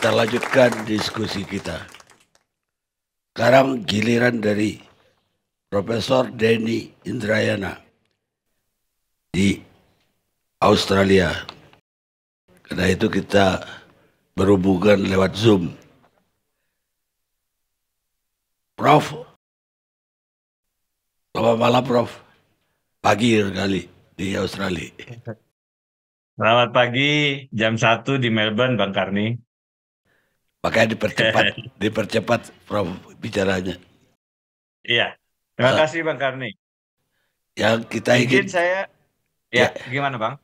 kita lanjutkan diskusi kita. Sekarang giliran dari Profesor Denny Indrayana di Australia. Karena itu kita berhubungan lewat Zoom. Prof, selamat malam Prof. Pagi kali di Australia. Selamat pagi, jam 1 di Melbourne, Bang Karni. Makanya dipercepat, dipercepat Prof bicaranya. Iya. Terima ah. kasih Bang Karni. Yang kita ingin, ingin saya ya, ya gimana Bang?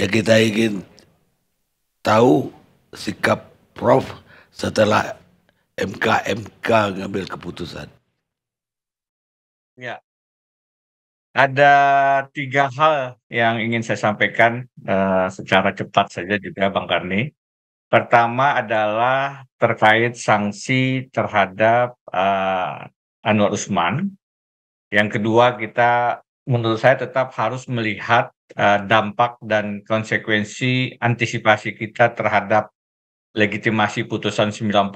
Ya kita ingin tahu sikap Prof setelah MK MK ngambil keputusan. Ya. Ada tiga hal yang ingin saya sampaikan uh, secara cepat saja juga Bang Karni. Pertama adalah terkait sanksi terhadap uh, Anwar Usman. Yang kedua kita menurut saya tetap harus melihat uh, dampak dan konsekuensi antisipasi kita terhadap legitimasi putusan 90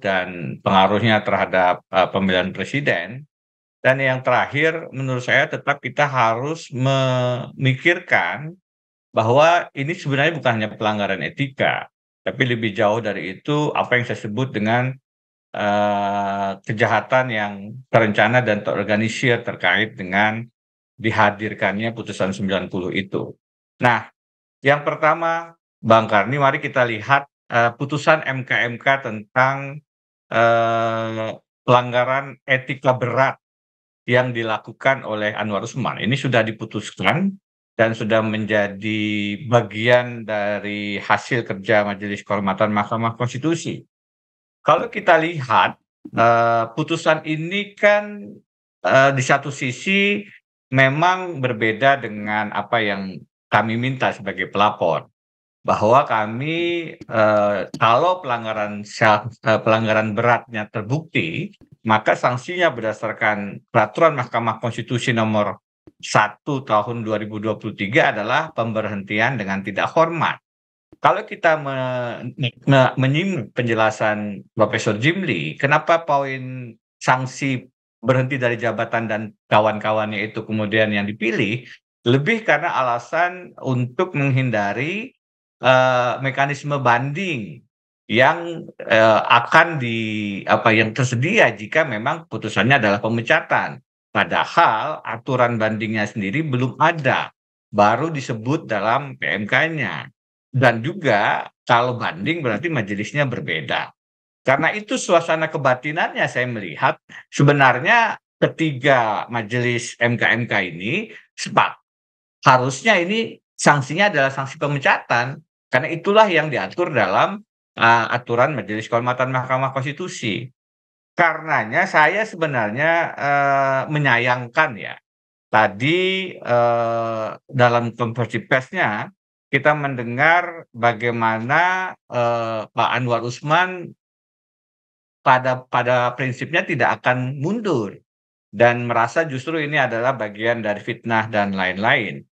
dan pengaruhnya terhadap uh, pemilihan presiden. Dan yang terakhir menurut saya tetap kita harus memikirkan bahwa ini sebenarnya bukan hanya pelanggaran etika, tapi lebih jauh dari itu, apa yang saya sebut dengan uh, kejahatan yang terencana dan terorganisir terkait dengan dihadirkannya putusan 90 itu. Nah, yang pertama, Bang Karni, mari kita lihat uh, putusan MKMK tentang uh, pelanggaran etika berat yang dilakukan oleh Anwar Usman. Ini sudah diputuskan dan sudah menjadi bagian dari hasil kerja Majelis Kehormatan Mahkamah Konstitusi. Kalau kita lihat eh, putusan ini kan eh, di satu sisi memang berbeda dengan apa yang kami minta sebagai pelapor bahwa kami eh, kalau pelanggaran pelanggaran beratnya terbukti maka sanksinya berdasarkan peraturan Mahkamah Konstitusi nomor 1 tahun 2023 adalah pemberhentian dengan tidak hormat. Kalau kita me, me, menyimak penjelasan Profesor Jimli, kenapa poin sanksi berhenti dari jabatan dan kawan-kawannya itu kemudian yang dipilih lebih karena alasan untuk menghindari uh, mekanisme banding yang uh, akan di apa yang tersedia jika memang putusannya adalah pemecatan. Padahal aturan bandingnya sendiri belum ada, baru disebut dalam PMK-nya. Dan juga kalau banding berarti majelisnya berbeda. Karena itu suasana kebatinannya saya melihat sebenarnya ketiga majelis MKMK ini sepak. Harusnya ini sanksinya adalah sanksi pemecatan karena itulah yang diatur dalam uh, aturan Majelis Kehormatan Mahkamah Konstitusi. Karenanya saya sebenarnya uh, menyayangkan ya tadi uh, dalam konversi persnya kita mendengar bagaimana uh, Pak Anwar Usman pada pada prinsipnya tidak akan mundur dan merasa justru ini adalah bagian dari fitnah dan lain-lain.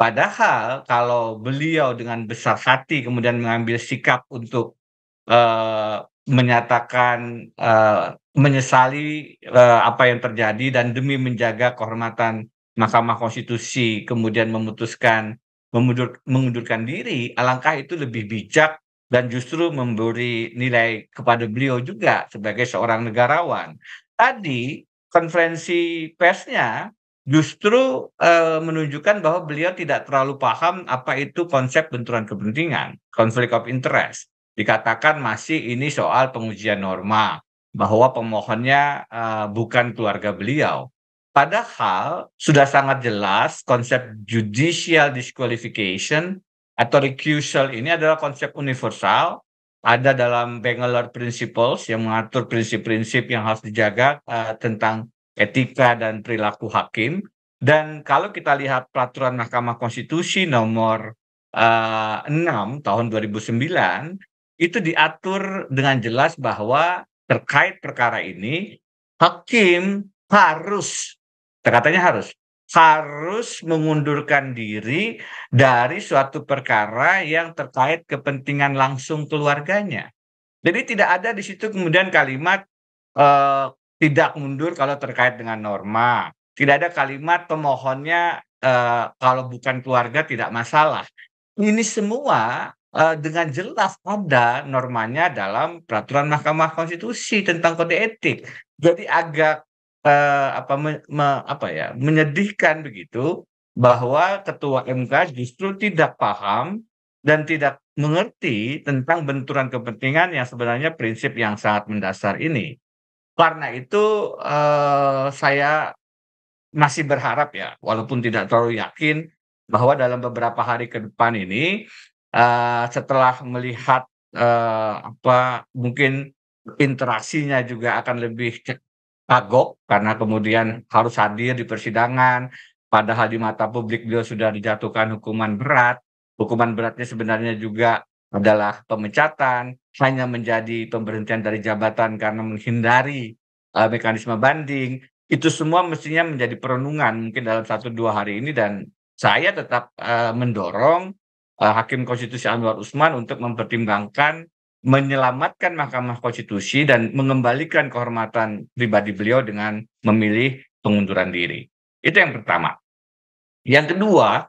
Padahal kalau beliau dengan besar hati kemudian mengambil sikap untuk uh, menyatakan uh, menyesali uh, apa yang terjadi dan demi menjaga kehormatan Mahkamah Konstitusi kemudian memutuskan memundur, mengundurkan diri, alangkah itu lebih bijak dan justru memberi nilai kepada beliau juga sebagai seorang negarawan. Tadi konferensi persnya justru uh, menunjukkan bahwa beliau tidak terlalu paham apa itu konsep benturan kepentingan, konflik of interest. Dikatakan masih ini soal pengujian norma, bahwa pemohonnya uh, bukan keluarga beliau. Padahal sudah sangat jelas konsep judicial disqualification atau recusal ini adalah konsep universal ada dalam Bangalore Principles yang mengatur prinsip-prinsip yang harus dijaga uh, tentang etika dan perilaku hakim. Dan kalau kita lihat peraturan Mahkamah Konstitusi nomor uh, eh, 6 tahun 2009 itu diatur dengan jelas bahwa terkait perkara ini, hakim harus, katanya harus, harus mengundurkan diri dari suatu perkara yang terkait kepentingan langsung keluarganya. Jadi tidak ada di situ kemudian kalimat e, tidak mundur kalau terkait dengan norma. Tidak ada kalimat pemohonnya e, kalau bukan keluarga tidak masalah. Ini semua Eh, dengan jelas ada normanya dalam peraturan Mahkamah Konstitusi tentang kode etik. Jadi agak uh, apa me, me, apa ya menyedihkan begitu bahwa ketua MK justru tidak paham dan tidak mengerti tentang benturan kepentingan yang sebenarnya prinsip yang sangat mendasar ini. Karena itu eh, saya masih berharap ya, walaupun tidak terlalu yakin bahwa dalam beberapa hari ke depan ini uh, setelah melihat uh, apa mungkin interaksinya juga akan lebih kagok karena kemudian harus hadir di persidangan padahal di mata publik beliau sudah dijatuhkan hukuman berat hukuman beratnya sebenarnya juga adalah pemecatan hanya menjadi pemberhentian dari jabatan karena menghindari uh, mekanisme banding itu semua mestinya menjadi perenungan mungkin dalam satu dua hari ini dan saya tetap uh, mendorong Eh, Hakim Konstitusi Anwar Usman untuk mempertimbangkan menyelamatkan Mahkamah Konstitusi dan mengembalikan kehormatan pribadi beliau dengan memilih pengunduran diri. Itu yang pertama. Yang kedua,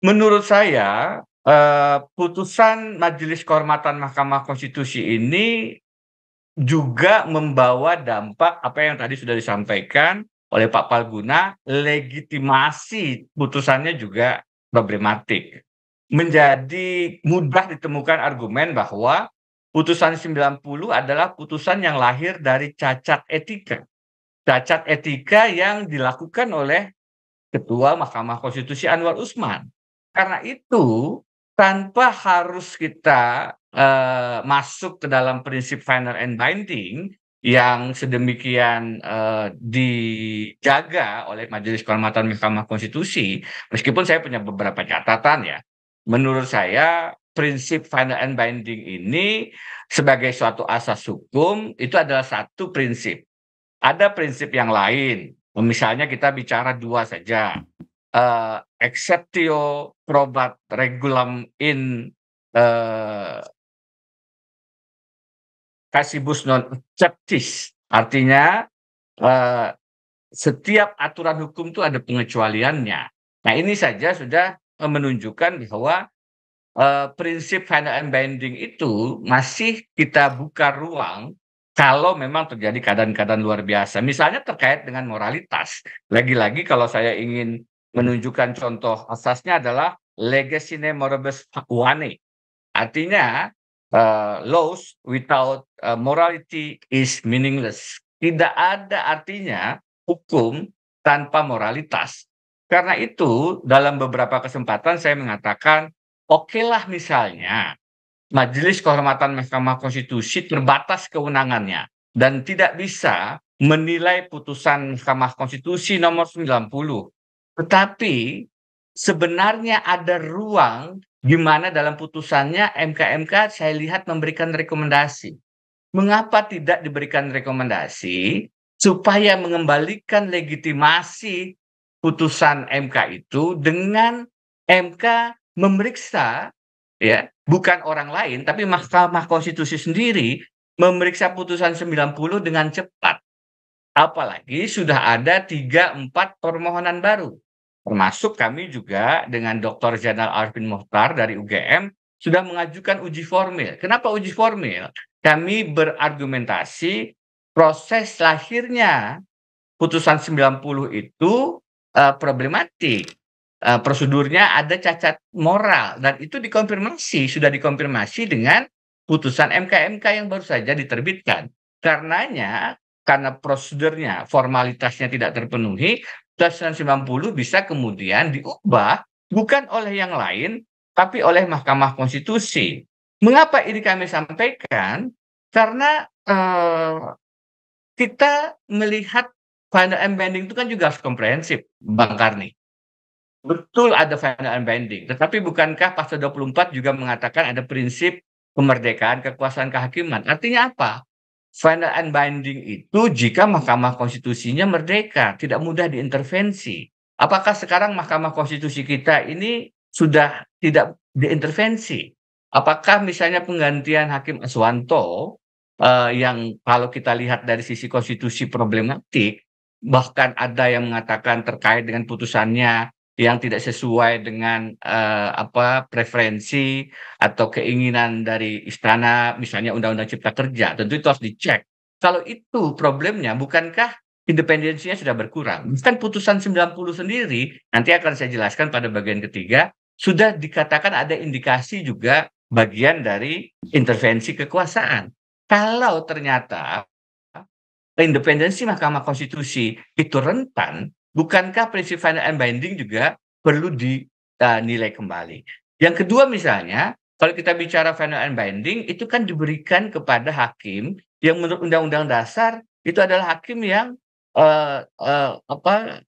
menurut saya eh, putusan Majelis Kehormatan Mahkamah Konstitusi ini juga membawa dampak apa yang tadi sudah disampaikan oleh Pak Palguna, legitimasi putusannya juga problematik menjadi mudah ditemukan argumen bahwa putusan 90 adalah putusan yang lahir dari cacat etika. Cacat etika yang dilakukan oleh Ketua Mahkamah Konstitusi Anwar Usman. Karena itu, tanpa harus kita e, masuk ke dalam prinsip final and binding yang sedemikian e, dijaga oleh Majelis Kehormatan Mahkamah Konstitusi, meskipun saya punya beberapa catatan ya, menurut saya prinsip final and binding ini sebagai suatu asas hukum itu adalah satu prinsip. Ada prinsip yang lain, misalnya kita bicara dua saja. Uh, exceptio probat regulam in uh, eh, kasibus non exceptis. Artinya uh, setiap aturan hukum itu ada pengecualiannya. Nah ini saja sudah Eh, menunjukkan bahwa uh, prinsip final and binding itu masih kita buka ruang kalau memang terjadi keadaan-keadaan luar biasa. Misalnya terkait dengan moralitas. Lagi-lagi kalau saya ingin menunjukkan contoh asasnya adalah legacy ne moribus facuane. Artinya uh, laws without uh, morality is meaningless. Tidak ada artinya hukum tanpa moralitas. Karena itu dalam beberapa kesempatan saya mengatakan, oke okay misalnya Majelis Kehormatan Mahkamah Konstitusi terbatas kewenangannya dan tidak bisa menilai putusan Mahkamah Konstitusi nomor 90. Tetapi sebenarnya ada ruang di mana dalam putusannya MKMK saya lihat memberikan rekomendasi. Mengapa tidak diberikan rekomendasi supaya mengembalikan legitimasi putusan MK itu dengan MK memeriksa ya bukan orang lain tapi Mahkamah Konstitusi sendiri memeriksa putusan 90 dengan cepat. Apalagi sudah ada 3 4 permohonan baru. Termasuk kami juga dengan Dr. Janal Arvin Mohtar dari UGM sudah mengajukan uji formil. Kenapa uji formil? Kami berargumentasi proses lahirnya putusan 90 itu uh, problematik. Uh, prosedurnya ada cacat moral dan itu dikonfirmasi sudah dikonfirmasi dengan putusan MKMK -MK yang baru saja diterbitkan. Karenanya karena prosedurnya formalitasnya tidak terpenuhi, 1990 bisa kemudian diubah bukan oleh yang lain tapi oleh Mahkamah Konstitusi. Mengapa ini kami sampaikan? Karena uh, kita melihat final and Binding itu kan juga harus komprehensif, Bang Karni. Betul ada final and Binding, tetapi bukankah pasal 24 juga mengatakan ada prinsip kemerdekaan kekuasaan kehakiman? Artinya apa? Final and Binding itu jika Mahkamah Konstitusinya merdeka, tidak mudah diintervensi. Apakah sekarang Mahkamah Konstitusi kita ini sudah tidak diintervensi? Apakah misalnya penggantian Hakim Aswanto eh, yang kalau kita lihat dari sisi konstitusi problematik, bahkan ada yang mengatakan terkait dengan putusannya yang tidak sesuai dengan uh, apa preferensi atau keinginan dari istana misalnya undang-undang cipta kerja tentu itu harus dicek kalau itu problemnya bukankah independensinya sudah berkurang bahkan putusan 90 sendiri nanti akan saya jelaskan pada bagian ketiga sudah dikatakan ada indikasi juga bagian dari intervensi kekuasaan kalau ternyata independensi Mahkamah Konstitusi itu rentan, bukankah prinsip final and binding juga perlu dinilai kembali? Yang kedua misalnya, kalau kita bicara final and binding, itu kan diberikan kepada hakim yang menurut Undang-Undang Dasar itu adalah hakim yang uh, uh, apa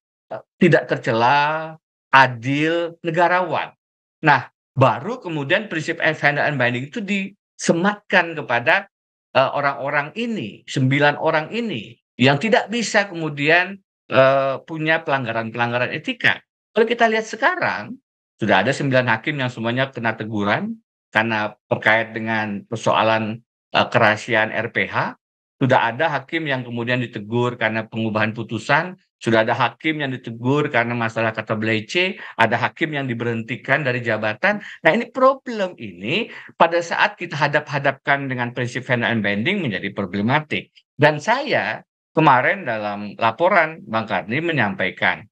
tidak tercela, adil, negarawan. Nah, baru kemudian prinsip final and binding itu disematkan kepada Eh, orang-orang ini, sembilan orang ini yang tidak bisa kemudian uh, punya pelanggaran-pelanggaran etika. Kalau kita lihat sekarang, sudah ada sembilan hakim yang semuanya kena teguran karena terkait dengan persoalan uh, kerahasiaan RPH sudah ada hakim yang kemudian ditegur karena pengubahan putusan, sudah ada hakim yang ditegur karena masalah kata blece, ada hakim yang diberhentikan dari jabatan. Nah ini problem ini pada saat kita hadap-hadapkan dengan prinsip final and bending menjadi problematik. Dan saya kemarin dalam laporan Bang Karni menyampaikan,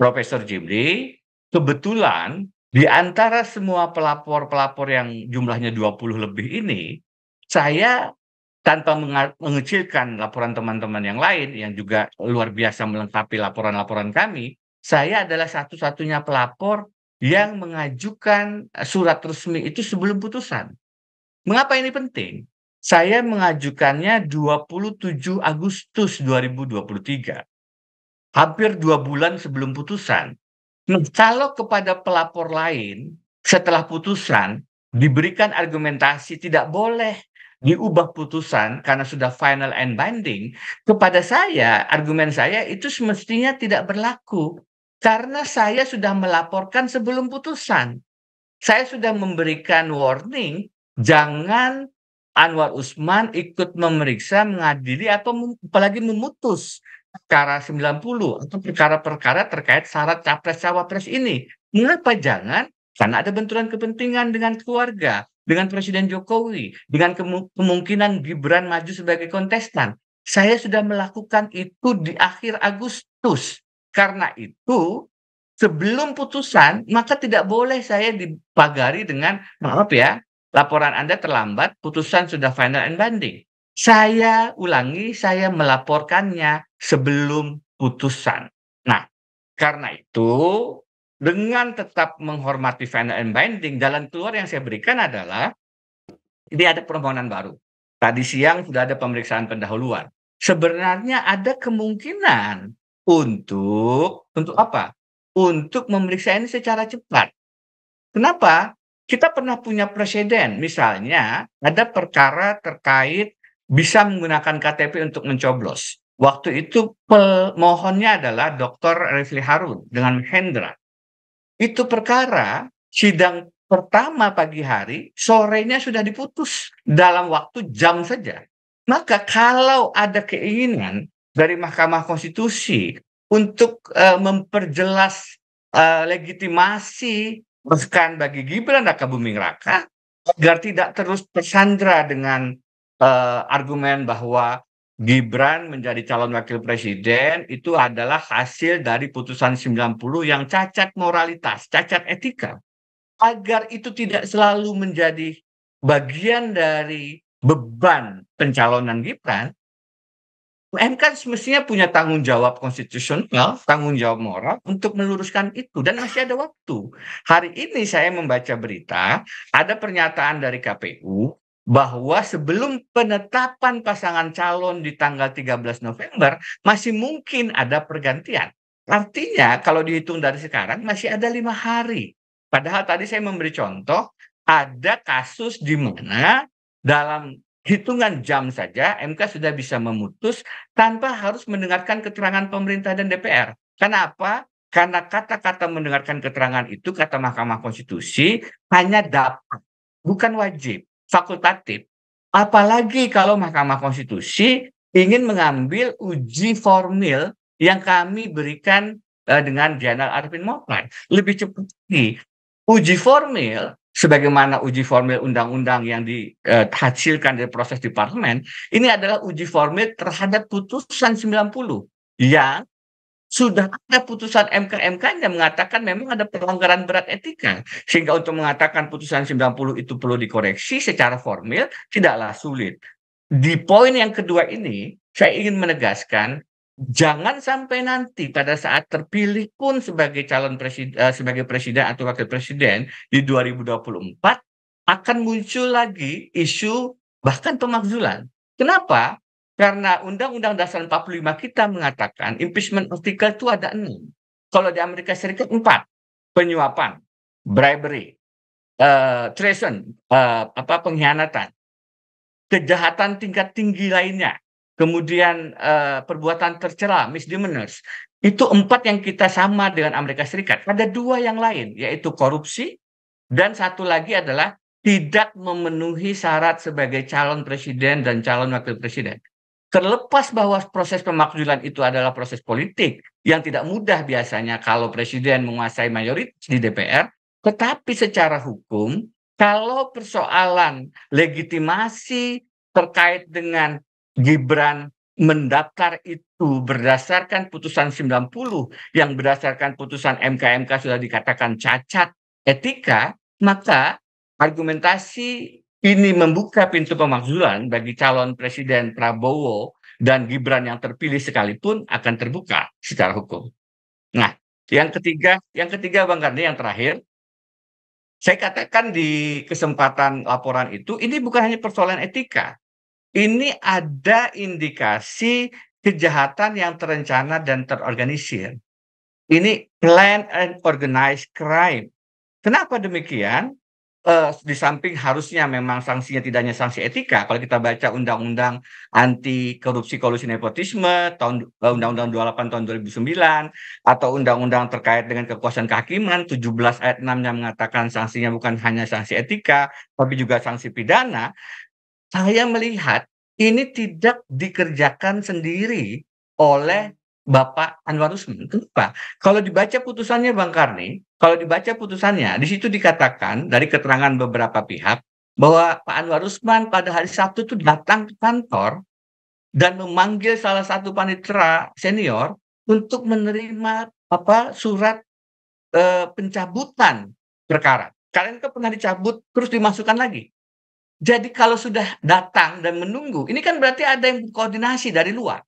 Profesor Jimli kebetulan di antara semua pelapor-pelapor yang jumlahnya 20 lebih ini, saya tanpa mengecilkan laporan teman-teman yang lain yang juga luar biasa melengkapi laporan-laporan kami, saya adalah satu-satunya pelapor yang mengajukan surat resmi itu sebelum putusan. Mengapa ini penting? Saya mengajukannya 27 Agustus 2023. Hampir dua bulan sebelum putusan. Nah, kalau kepada pelapor lain, setelah putusan, diberikan argumentasi tidak boleh diubah putusan karena sudah final and binding, kepada saya argumen saya itu semestinya tidak berlaku karena saya sudah melaporkan sebelum putusan. Saya sudah memberikan warning, jangan Anwar Usman ikut memeriksa, mengadili atau apalagi memutus perkara 90 atau perkara-perkara terkait syarat capres cawapres ini. Mengapa jangan? Karena ada benturan kepentingan dengan keluarga, dengan Presiden Jokowi, dengan kemungkinan Gibran maju sebagai kontestan. Saya sudah melakukan itu di akhir Agustus. Karena itu, sebelum putusan, maka tidak boleh saya dipagari dengan, maaf ya, laporan Anda terlambat, putusan sudah final and binding. Saya ulangi, saya melaporkannya sebelum putusan. Nah, karena itu dengan tetap menghormati final and binding, jalan keluar yang saya berikan adalah ini ada permohonan baru. Tadi siang sudah ada pemeriksaan pendahuluan. Sebenarnya ada kemungkinan untuk untuk apa? Untuk memeriksa ini secara cepat. Kenapa? Kita pernah punya presiden, misalnya ada perkara terkait bisa menggunakan KTP untuk mencoblos. Waktu itu pemohonnya adalah Dr. Refli Harun dengan Hendra itu perkara sidang pertama pagi hari, sorenya sudah diputus dalam waktu jam saja. Maka kalau ada keinginan dari Mahkamah Konstitusi untuk uh, memperjelas uh, legitimasi bahkan bagi Gibran dan Buming Raka agar tidak terus tersandra dengan uh, argumen bahwa Gibran menjadi calon wakil presiden itu adalah hasil dari putusan 90 yang cacat moralitas, cacat etika. Agar itu tidak selalu menjadi bagian dari beban pencalonan Gibran, MK semestinya punya tanggung jawab konstitusional, tanggung jawab moral untuk meluruskan itu dan masih ada waktu. Hari ini saya membaca berita, ada pernyataan dari KPU bahwa sebelum penetapan pasangan calon di tanggal 13 November masih mungkin ada pergantian. Artinya kalau dihitung dari sekarang masih ada lima hari. Padahal tadi saya memberi contoh ada kasus di mana dalam hitungan jam saja MK sudah bisa memutus tanpa harus mendengarkan keterangan pemerintah dan DPR. Kenapa? Karena kata-kata mendengarkan keterangan itu kata Mahkamah Konstitusi hanya dapat, bukan wajib fakultatif. Apalagi kalau Mahkamah Konstitusi ingin mengambil uji formil yang kami berikan uh, dengan Jurnal Arifin Mokhtar. Lebih cepat lagi, uji formil sebagaimana uji formil undang-undang yang dihasilkan eh, dari proses di parlemen, ini adalah uji formil terhadap putusan 90 yang sudah ada putusan MK MK yang mengatakan memang ada pelanggaran berat etika sehingga untuk mengatakan putusan 90 itu perlu dikoreksi secara formil tidaklah sulit. Di poin yang kedua ini saya ingin menegaskan jangan sampai nanti pada saat terpilih pun sebagai calon presiden eh, sebagai presiden atau wakil presiden di 2024 akan muncul lagi isu bahkan pemakzulan. Kenapa? Karena Undang-Undang Dasar 45 kita mengatakan impeachment artikel itu ada enam. Kalau di Amerika Serikat empat, penyuapan, bribery, uh, treason, uh, apa pengkhianatan, kejahatan tingkat tinggi lainnya, kemudian uh, perbuatan tercela, misdemeanors. Itu empat yang kita sama dengan Amerika Serikat. Ada dua yang lain, yaitu korupsi dan satu lagi adalah tidak memenuhi syarat sebagai calon presiden dan calon wakil presiden terlepas bahwa proses pemakzulan itu adalah proses politik yang tidak mudah biasanya kalau presiden menguasai mayoritas di DPR, tetapi secara hukum kalau persoalan legitimasi terkait dengan Gibran mendaftar itu berdasarkan putusan 90 yang berdasarkan putusan MKMK -MK sudah dikatakan cacat etika, maka argumentasi ini membuka pintu pemakzulan bagi calon presiden Prabowo dan Gibran yang terpilih sekalipun akan terbuka secara hukum. Nah, yang ketiga, yang ketiga Bang Karni yang terakhir, saya katakan di kesempatan laporan itu ini bukan hanya persoalan etika. Ini ada indikasi kejahatan yang terencana dan terorganisir. Ini plan and organized crime. Kenapa demikian? eh, di samping harusnya memang sanksinya tidak hanya sanksi etika, kalau kita baca undang-undang anti korupsi kolusi nepotisme tahun eh, undang-undang 28 tahun 2009 atau undang-undang terkait dengan kekuasaan kehakiman 17 ayat 6 yang mengatakan sanksinya bukan hanya sanksi etika tapi juga sanksi pidana, saya melihat ini tidak dikerjakan sendiri oleh Bapak Anwar Usman. Kenapa? Kalau dibaca putusannya Bang Karni, kalau dibaca putusannya, di situ dikatakan dari keterangan beberapa pihak bahwa Pak Anwar Usman pada hari Sabtu itu datang ke kantor dan memanggil salah satu panitera senior untuk menerima apa surat e, pencabutan perkara. Kalian kan pernah dicabut terus dimasukkan lagi. Jadi kalau sudah datang dan menunggu, ini kan berarti ada yang koordinasi dari luar.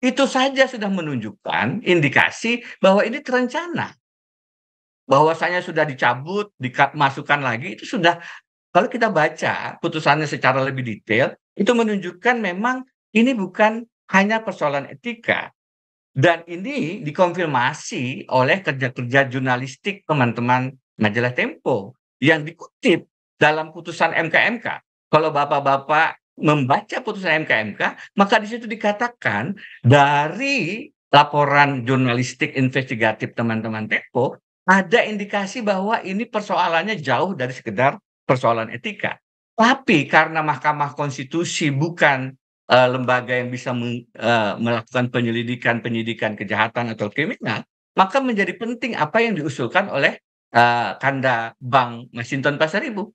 Itu saja sudah menunjukkan indikasi bahwa ini terencana bahwasanya sudah dicabut, dimasukkan lagi itu sudah kalau kita baca putusannya secara lebih detail itu menunjukkan memang ini bukan hanya persoalan etika dan ini dikonfirmasi oleh kerja-kerja jurnalistik teman-teman majalah Tempo yang dikutip dalam putusan MKMK. Kalau bapak-bapak membaca putusan MKMK, maka di situ dikatakan dari laporan jurnalistik investigatif teman-teman Tempo ada indikasi bahwa ini persoalannya jauh dari sekedar persoalan etika. Tapi karena Mahkamah Konstitusi bukan uh, lembaga yang bisa meng, uh, melakukan penyelidikan penyidikan kejahatan atau kriminal, maka menjadi penting apa yang diusulkan oleh uh, Kanda Bang Masinton ibu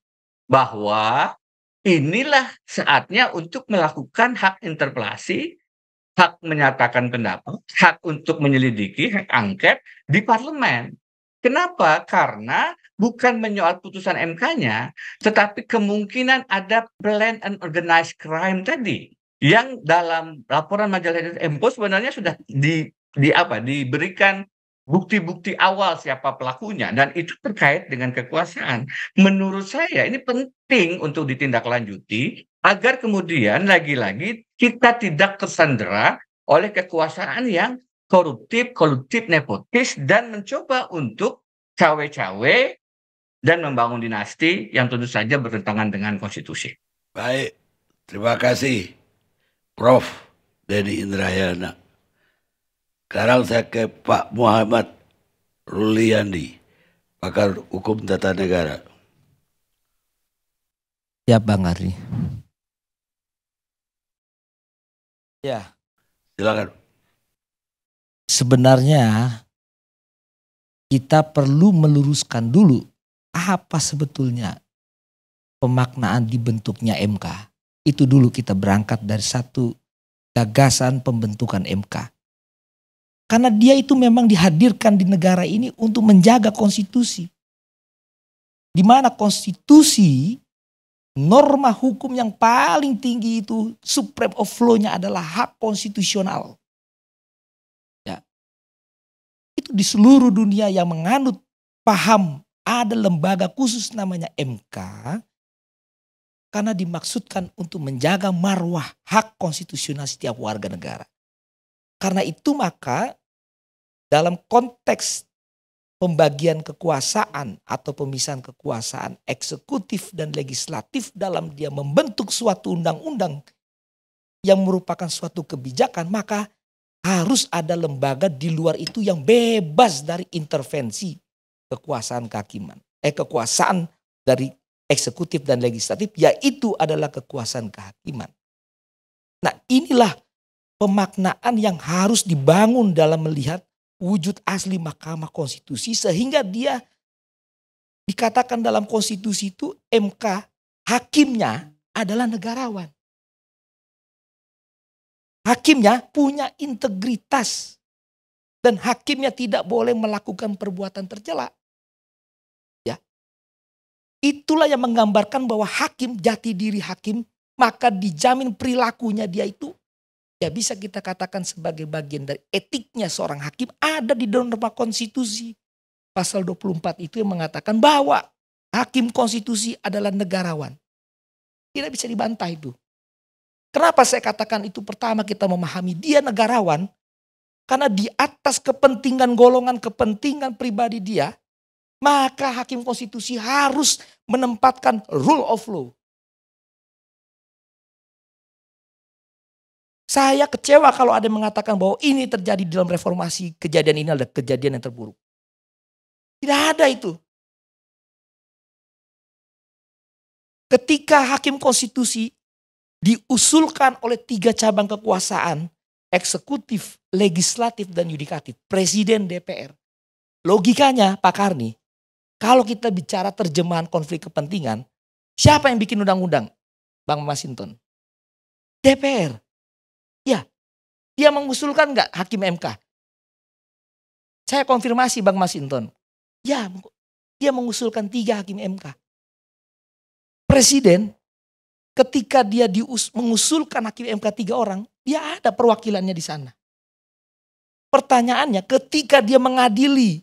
bahwa inilah saatnya untuk melakukan hak interpelasi, hak menyatakan pendapat, hak untuk menyelidiki, hak angket di parlemen. Kenapa? Karena bukan menyoal putusan MK-nya, tetapi kemungkinan ada plan and organized crime tadi yang dalam laporan majalah Empo sebenarnya sudah di di apa diberikan bukti-bukti awal siapa pelakunya dan itu terkait dengan kekuasaan. Menurut saya ini penting untuk ditindaklanjuti agar kemudian lagi-lagi kita tidak tersandera oleh kekuasaan yang koruptif, koruptif, nepotis, dan mencoba untuk cawe-cawe dan membangun dinasti yang tentu saja bertentangan dengan konstitusi. Baik, terima kasih Prof. Denny Indrayana. Sekarang saya ke Pak Muhammad Ruliandi, pakar hukum tata negara. Siap Bang Ari. Ya. Silakan sebenarnya kita perlu meluruskan dulu apa sebetulnya pemaknaan dibentuknya MK. Itu dulu kita berangkat dari satu gagasan pembentukan MK. Karena dia itu memang dihadirkan di negara ini untuk menjaga konstitusi. Di mana konstitusi norma hukum yang paling tinggi itu supreme of law-nya adalah hak konstitusional itu di seluruh dunia yang menganut paham ada lembaga khusus namanya MK karena dimaksudkan untuk menjaga marwah hak konstitusional setiap warga negara. Karena itu maka dalam konteks pembagian kekuasaan atau pemisahan kekuasaan eksekutif dan legislatif dalam dia membentuk suatu undang-undang yang merupakan suatu kebijakan, maka harus ada lembaga di luar itu yang bebas dari intervensi kekuasaan kehakiman. Eh kekuasaan dari eksekutif dan legislatif yaitu adalah kekuasaan kehakiman. Nah, inilah pemaknaan yang harus dibangun dalam melihat wujud asli Mahkamah Konstitusi sehingga dia dikatakan dalam konstitusi itu MK hakimnya adalah negarawan. Hakimnya punya integritas. Dan hakimnya tidak boleh melakukan perbuatan tercela. Ya. Itulah yang menggambarkan bahwa hakim, jati diri hakim, maka dijamin perilakunya dia itu ya bisa kita katakan sebagai bagian dari etiknya seorang hakim ada di dalam norma konstitusi. Pasal 24 itu yang mengatakan bahwa hakim konstitusi adalah negarawan. Tidak bisa dibantah itu. Kenapa saya katakan itu pertama kita memahami dia negarawan? Karena di atas kepentingan golongan, kepentingan pribadi dia, maka hakim konstitusi harus menempatkan rule of law. Saya kecewa kalau ada yang mengatakan bahwa ini terjadi dalam reformasi, kejadian ini adalah kejadian yang terburuk. Tidak ada itu. Ketika hakim konstitusi diusulkan oleh tiga cabang kekuasaan, eksekutif, legislatif, dan yudikatif, presiden DPR. Logikanya Pak Karni, kalau kita bicara terjemahan konflik kepentingan, siapa yang bikin undang-undang? Bang Masinton. DPR. Ya, dia mengusulkan nggak hakim MK? Saya konfirmasi Bang Masinton. Ya, dia mengusulkan tiga hakim MK. Presiden ketika dia dius, mengusulkan hakim MK tiga orang, dia ada perwakilannya di sana. Pertanyaannya, ketika dia mengadili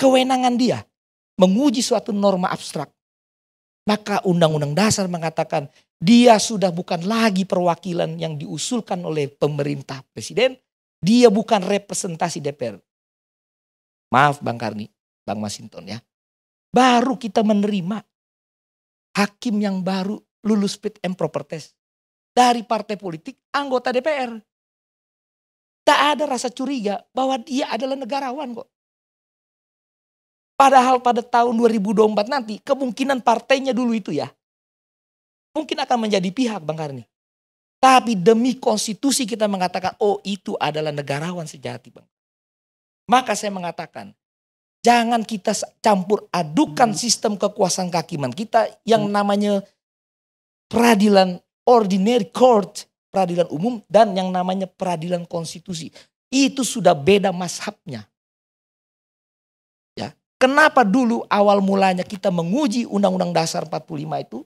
kewenangan dia menguji suatu norma abstrak, maka Undang-Undang Dasar mengatakan dia sudah bukan lagi perwakilan yang diusulkan oleh pemerintah presiden, dia bukan representasi DPR. Maaf Bang Karni, Bang Masinton ya. Baru kita menerima hakim yang baru lulus fit and proper test dari partai politik anggota DPR. Tak ada rasa curiga bahwa dia adalah negarawan kok. Padahal pada tahun 2024 nanti kemungkinan partainya dulu itu ya. Mungkin akan menjadi pihak Bang Karni. Tapi demi konstitusi kita mengatakan oh itu adalah negarawan sejati Bang. Maka saya mengatakan jangan kita campur adukan hmm. sistem kekuasaan kehakiman kita yang hmm. namanya peradilan ordinary court, peradilan umum dan yang namanya peradilan konstitusi. Itu sudah beda mazhabnya. Ya, kenapa dulu awal mulanya kita menguji Undang-Undang Dasar 45 itu?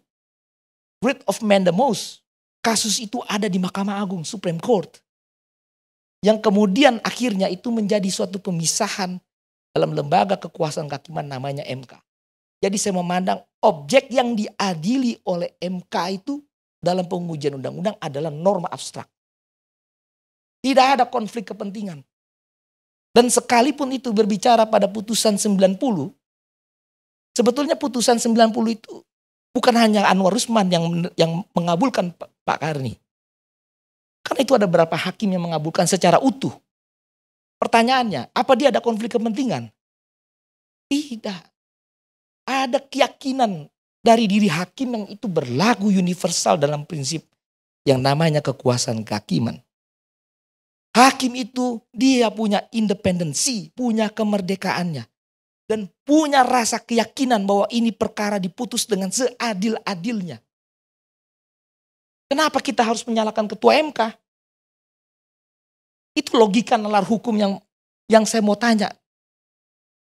Great of man the most. Kasus itu ada di Mahkamah Agung, Supreme Court. Yang kemudian akhirnya itu menjadi suatu pemisahan dalam lembaga kekuasaan kehakiman namanya MK. Jadi saya memandang objek yang diadili oleh MK itu dalam pengujian undang-undang adalah norma abstrak. Tidak ada konflik kepentingan. Dan sekalipun itu berbicara pada putusan 90, sebetulnya putusan 90 itu bukan hanya Anwar Usman yang yang mengabulkan Pak Karni. Karena itu ada beberapa hakim yang mengabulkan secara utuh. Pertanyaannya, apa dia ada konflik kepentingan? Tidak ada keyakinan dari diri hakim yang itu berlaku universal dalam prinsip yang namanya kekuasaan kehakiman. Hakim itu dia punya independensi, punya kemerdekaannya. Dan punya rasa keyakinan bahwa ini perkara diputus dengan seadil-adilnya. Kenapa kita harus menyalahkan ketua MK? Itu logika nalar hukum yang yang saya mau tanya.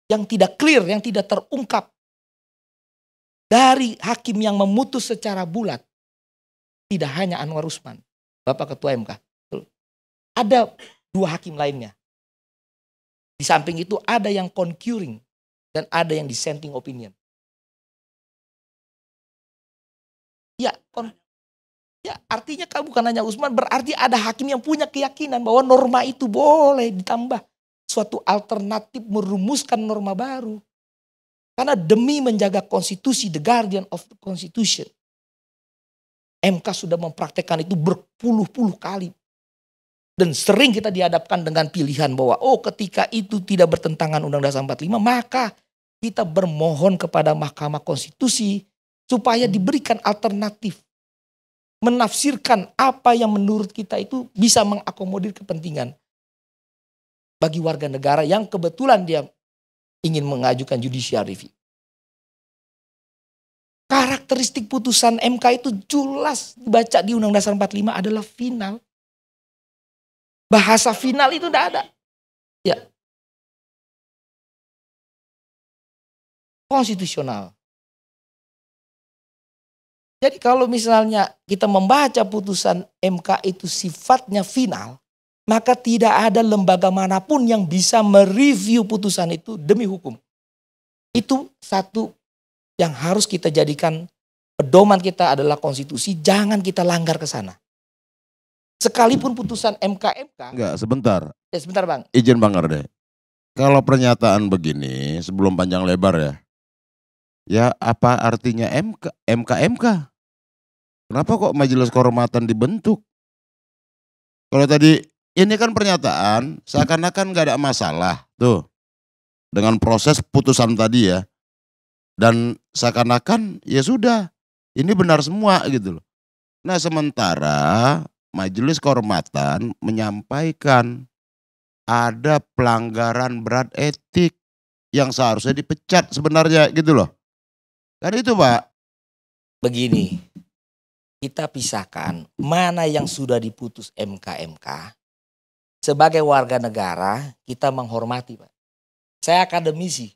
Yang tidak clear, yang tidak terungkap dari hakim yang memutus secara bulat tidak hanya Anwar Usman, Bapak Ketua MK. Ada dua hakim lainnya. Di samping itu ada yang concurring dan ada yang dissenting opinion. Ya, kon ya artinya kamu bukan hanya Usman, berarti ada hakim yang punya keyakinan bahwa norma itu boleh ditambah suatu alternatif merumuskan norma baru. Karena demi menjaga konstitusi, the guardian of the constitution. MK sudah mempraktekkan itu berpuluh-puluh kali. Dan sering kita dihadapkan dengan pilihan bahwa oh ketika itu tidak bertentangan Undang-Undang Dasar 45 maka kita bermohon kepada Mahkamah Konstitusi supaya diberikan alternatif. Menafsirkan apa yang menurut kita itu bisa mengakomodir kepentingan bagi warga negara yang kebetulan dia ingin mengajukan judicial review. Karakteristik putusan MK itu jelas dibaca di Undang Dasar 45 adalah final. Bahasa final itu tidak ada. Ya. Konstitusional. Jadi kalau misalnya kita membaca putusan MK itu sifatnya final, maka tidak ada lembaga manapun yang bisa mereview putusan itu demi hukum. Itu satu yang harus kita jadikan pedoman kita adalah konstitusi, jangan kita langgar ke sana. Sekalipun putusan MKMK MK. Enggak, sebentar. Ya, sebentar, Bang. Izin Bang Arde. Kalau pernyataan begini sebelum panjang lebar ya. Ya, apa artinya MK MK MK? Kenapa kok majelis kehormatan dibentuk? Kalau tadi ini kan pernyataan seakan-akan gak ada masalah tuh dengan proses putusan tadi ya. Dan seakan-akan ya sudah ini benar semua gitu loh. Nah sementara majelis kehormatan menyampaikan ada pelanggaran berat etik yang seharusnya dipecat sebenarnya gitu loh. Kan itu Pak. Begini, kita pisahkan mana yang sudah diputus MKMK sebagai warga negara kita menghormati Pak. Saya akademisi.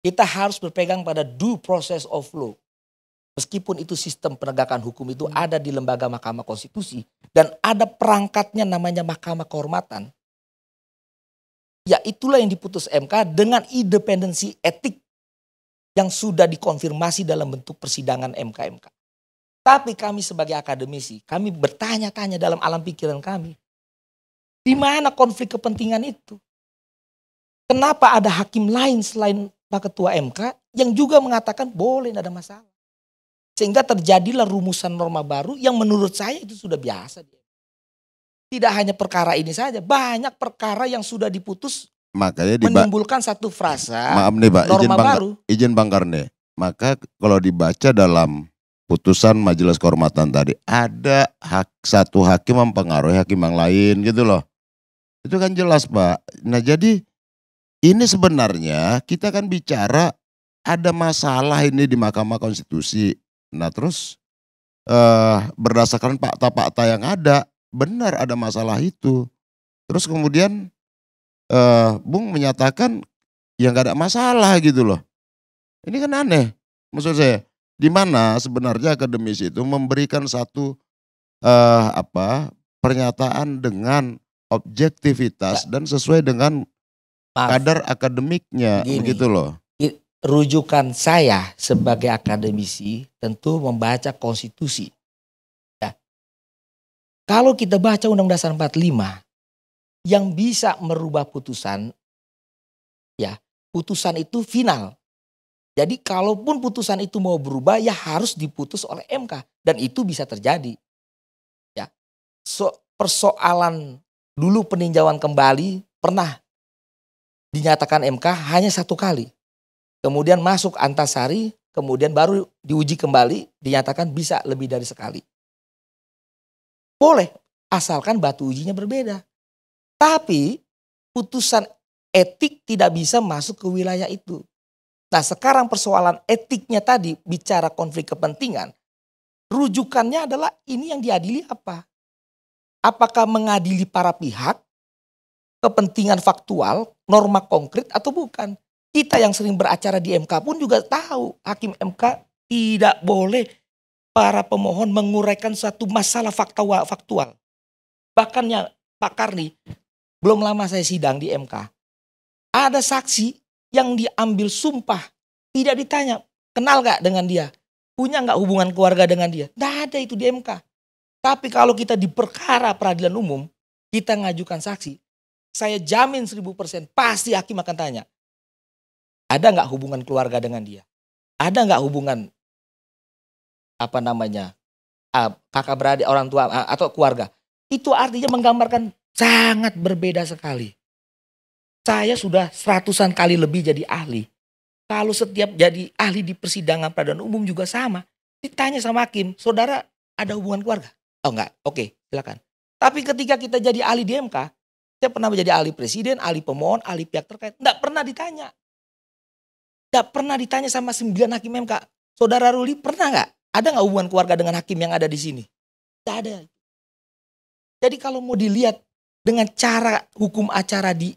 Kita harus berpegang pada due process of law. Meskipun itu sistem penegakan hukum itu hmm. ada di lembaga Mahkamah Konstitusi dan ada perangkatnya namanya Mahkamah Kehormatan. Ya itulah yang diputus MK dengan independensi etik yang sudah dikonfirmasi dalam bentuk persidangan MK-MK. Tapi kami sebagai akademisi, kami bertanya-tanya dalam alam pikiran kami di mana konflik kepentingan itu? Kenapa ada hakim lain selain Pak Ketua MK yang juga mengatakan boleh tidak ada masalah? Sehingga terjadilah rumusan norma baru yang menurut saya itu sudah biasa. Tidak hanya perkara ini saja, banyak perkara yang sudah diputus makanya menimbulkan satu frasa maaf nih Pak, norma izin bang, baru. Izin Bang Karne, maka kalau dibaca dalam putusan majelis kehormatan tadi ada hak satu hakim mempengaruhi hakim yang lain gitu loh. Itu kan jelas Pak. Nah jadi ini sebenarnya kita kan bicara ada masalah ini di Mahkamah Konstitusi. Nah terus eh, berdasarkan fakta-fakta yang ada, benar ada masalah itu. Terus kemudian eh, Bung menyatakan yang gak ada masalah gitu loh. Ini kan aneh maksud saya. Di mana sebenarnya akademisi itu memberikan satu eh, apa pernyataan dengan objektivitas ya. dan sesuai dengan Maaf. kadar akademiknya Gini, begitu loh. Rujukan saya sebagai akademisi tentu membaca konstitusi. Ya. Kalau kita baca Undang-Undang Dasar 45 yang bisa merubah putusan ya, putusan itu final. Jadi kalaupun putusan itu mau berubah ya harus diputus oleh MK dan itu bisa terjadi. Ya. So, persoalan dulu peninjauan kembali pernah dinyatakan MK hanya satu kali. Kemudian masuk antasari, kemudian baru diuji kembali, dinyatakan bisa lebih dari sekali. Boleh, asalkan batu ujinya berbeda. Tapi putusan etik tidak bisa masuk ke wilayah itu. Nah sekarang persoalan etiknya tadi bicara konflik kepentingan. Rujukannya adalah ini yang diadili apa? apakah mengadili para pihak, kepentingan faktual, norma konkret atau bukan. Kita yang sering beracara di MK pun juga tahu hakim MK tidak boleh para pemohon menguraikan satu masalah faktual. faktual. Bahkan ya Pak Karni, belum lama saya sidang di MK. Ada saksi yang diambil sumpah, tidak ditanya, kenal gak dengan dia? Punya gak hubungan keluarga dengan dia? Tidak ada itu di MK tapi kalau kita di perkara peradilan umum, kita ngajukan saksi, saya jamin seribu persen pasti hakim akan tanya, ada nggak hubungan keluarga dengan dia? Ada nggak hubungan apa namanya ah, kakak beradik orang tua ah, atau keluarga? Itu artinya menggambarkan sangat berbeda sekali. Saya sudah seratusan kali lebih jadi ahli. Kalau setiap jadi ahli di persidangan peradilan umum juga sama. Ditanya sama hakim, saudara ada hubungan keluarga? Oh enggak, oke silakan. Tapi ketika kita jadi ahli di MK, saya pernah menjadi ahli presiden, ahli pemohon, ahli pihak terkait. Enggak pernah ditanya. Enggak pernah ditanya sama sembilan hakim MK. Saudara Ruli pernah enggak? Ada enggak hubungan keluarga dengan hakim yang ada di sini? Enggak ada. Jadi kalau mau dilihat dengan cara hukum acara di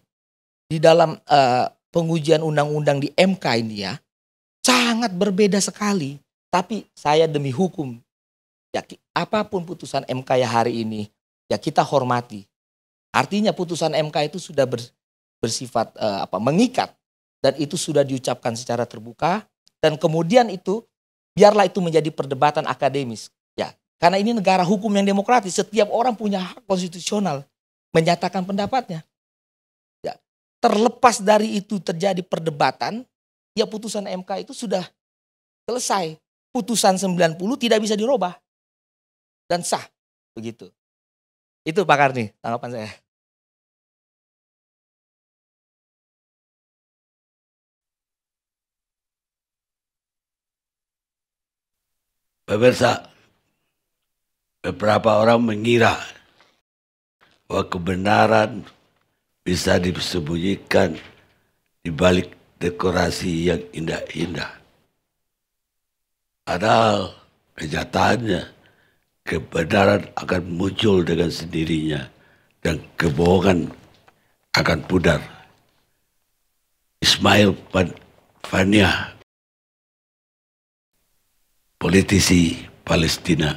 di dalam uh, eh, pengujian undang-undang di MK ini ya sangat berbeda sekali. Tapi saya demi hukum ya apapun putusan MK ya hari ini ya kita hormati. Artinya putusan MK itu sudah bersifat eh, apa mengikat dan itu sudah diucapkan secara terbuka dan kemudian itu biarlah itu menjadi perdebatan akademis. Ya, karena ini negara hukum yang demokratis, setiap orang punya hak konstitusional menyatakan pendapatnya. Ya, terlepas dari itu terjadi perdebatan, ya putusan MK itu sudah selesai. Putusan 90 tidak bisa dirubah dan sah. Begitu. Itu Pak Karni, tanggapan saya. Pemirsa, beberapa orang mengira bahwa kebenaran bisa disembunyikan di balik dekorasi yang indah-indah. Padahal -indah kebenaran akan muncul dengan sendirinya dan kebohongan akan pudar. Ismail Fania, politisi Palestina.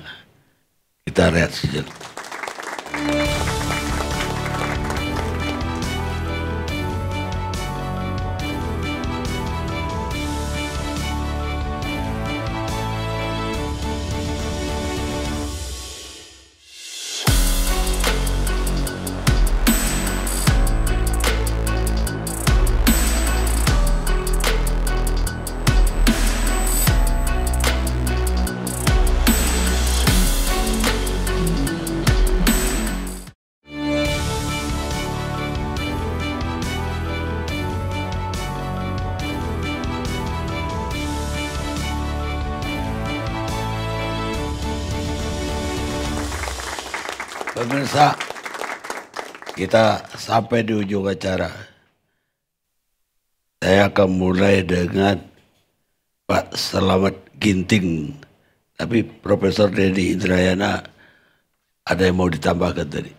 Kita lihat sejenak. kita sampai di ujung acara. Saya akan mulai dengan Pak Selamat Ginting. Tapi Profesor Dedi Indrayana ada yang mau ditambahkan tadi.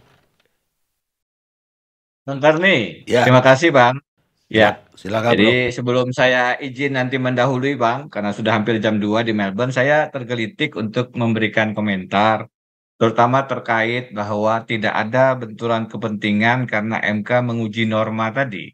Bentar nih. Ya. Terima kasih Bang. Ya. ya. Silakan. Jadi bro. sebelum saya izin nanti mendahului Bang, karena sudah hampir jam 2 di Melbourne, saya tergelitik untuk memberikan komentar terutama terkait bahwa tidak ada benturan kepentingan karena MK menguji norma tadi.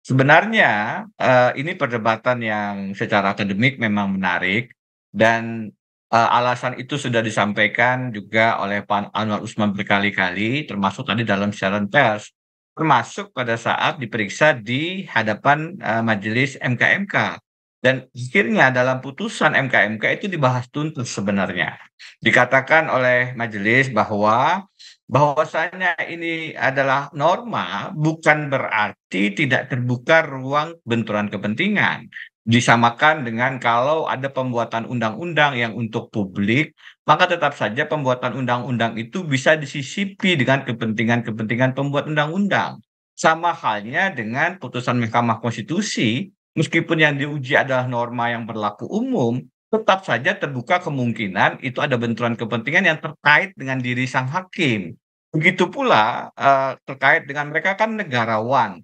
Sebenarnya eh, ini perdebatan yang secara akademik memang menarik dan eh, alasan itu sudah disampaikan juga oleh Pan Anwar Usman berkali-kali termasuk tadi dalam siaran pers termasuk pada saat diperiksa di hadapan eh, majelis MKMK. -MK. Dan akhirnya dalam putusan MKMK itu dibahas tuntas sebenarnya. Dikatakan oleh majelis bahwa bahwasanya ini adalah norma bukan berarti tidak terbuka ruang benturan kepentingan. Disamakan dengan kalau ada pembuatan undang-undang yang untuk publik, maka tetap saja pembuatan undang-undang itu bisa disisipi dengan kepentingan-kepentingan pembuat undang-undang. Sama halnya dengan putusan Mahkamah Konstitusi meskipun yang diuji adalah norma yang berlaku umum, tetap saja terbuka kemungkinan itu ada benturan kepentingan yang terkait dengan diri sang hakim. Begitu pula uh, terkait dengan mereka kan negarawan.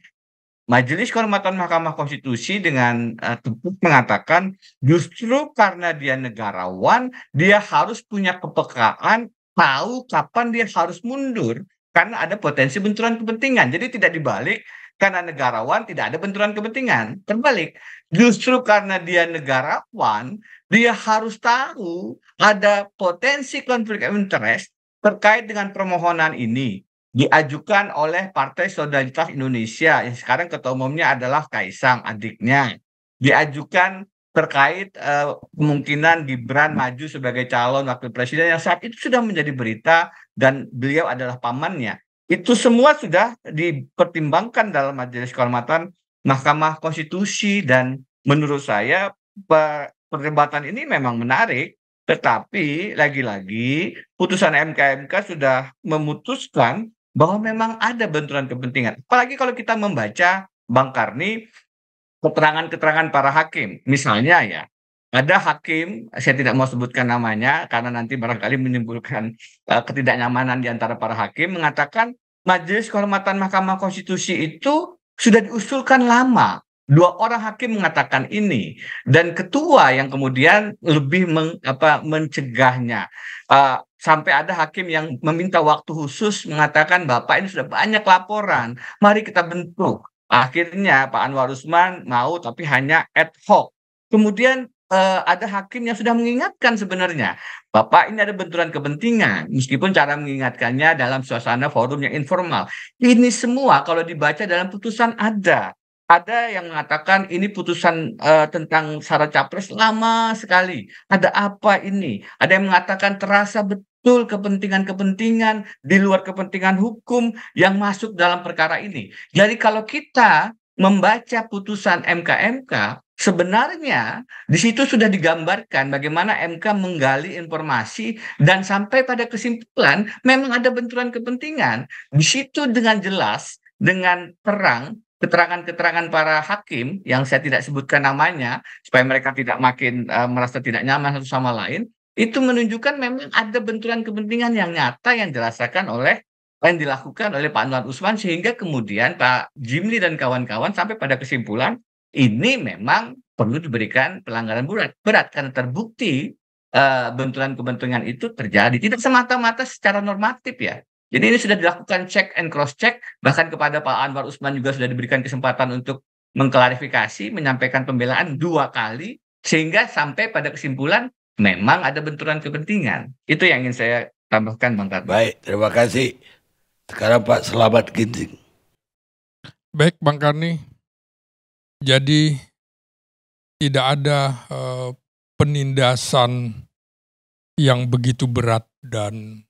Majelis Kehormatan Mahkamah Konstitusi dengan uh, tepuk mengatakan justru karena dia negarawan, dia harus punya kepekaan tahu kapan dia harus mundur karena ada potensi benturan kepentingan. Jadi tidak dibalik karena negarawan tidak ada benturan kepentingan. Terbalik, justru karena dia negarawan, dia harus tahu ada potensi konflik interest terkait dengan permohonan ini diajukan oleh Partai Solidaritas Indonesia yang sekarang ketua umumnya adalah Kaisang adiknya. Diajukan terkait uh, kemungkinan Gibran maju sebagai calon wakil presiden yang saat itu sudah menjadi berita dan beliau adalah pamannya. Itu semua sudah dipertimbangkan dalam majelis kehormatan Mahkamah Konstitusi dan menurut saya perdebatan ini memang menarik tetapi lagi-lagi putusan MKMK sudah memutuskan bahwa memang ada benturan kepentingan. Apalagi kalau kita membaca Bang Karni keterangan-keterangan para hakim. Misalnya ya, ada hakim, saya tidak mau sebutkan namanya karena nanti barangkali menimbulkan uh, ketidaknyamanan di antara para hakim mengatakan Majelis Kehormatan Mahkamah Konstitusi itu sudah diusulkan lama. Dua orang hakim mengatakan ini dan ketua yang kemudian lebih meng, apa, mencegahnya. Uh, sampai ada hakim yang meminta waktu khusus mengatakan Bapak ini sudah banyak laporan, mari kita bentuk. Akhirnya Pak Anwar Usman mau tapi hanya ad hoc. Kemudian uh, ada hakim yang sudah mengingatkan sebenarnya, Bapak ini ada benturan kepentingan, meskipun cara mengingatkannya dalam suasana forum yang informal. Ini semua kalau dibaca dalam putusan ada. Ada yang mengatakan ini putusan uh, tentang syarat capres lama sekali. Ada apa ini? Ada yang mengatakan terasa betul betul kepentingan-kepentingan di luar kepentingan hukum yang masuk dalam perkara ini. Jadi kalau kita membaca putusan MKMK, Sebenarnya di situ sudah digambarkan bagaimana MK menggali informasi dan sampai pada kesimpulan memang ada benturan kepentingan. Di situ dengan jelas, dengan terang keterangan-keterangan para hakim yang saya tidak sebutkan namanya supaya mereka tidak makin uh, merasa tidak nyaman satu sama lain itu menunjukkan memang ada benturan kepentingan yang nyata yang dirasakan oleh yang dilakukan oleh Pak Anwar Usman sehingga kemudian Pak Jimli dan kawan-kawan sampai pada kesimpulan ini memang perlu diberikan pelanggaran berat, berat karena terbukti uh, benturan-kebenturan itu terjadi tidak semata-mata secara normatif ya. Jadi ini sudah dilakukan check and cross check bahkan kepada Pak Anwar Usman juga sudah diberikan kesempatan untuk mengklarifikasi, menyampaikan pembelaan dua kali sehingga sampai pada kesimpulan memang ada benturan kepentingan. Itu yang ingin saya tambahkan Bang Karno. Baik, terima kasih. Sekarang Pak Selamat Ginting. Baik Bang Karni, jadi tidak ada eh, penindasan yang begitu berat dan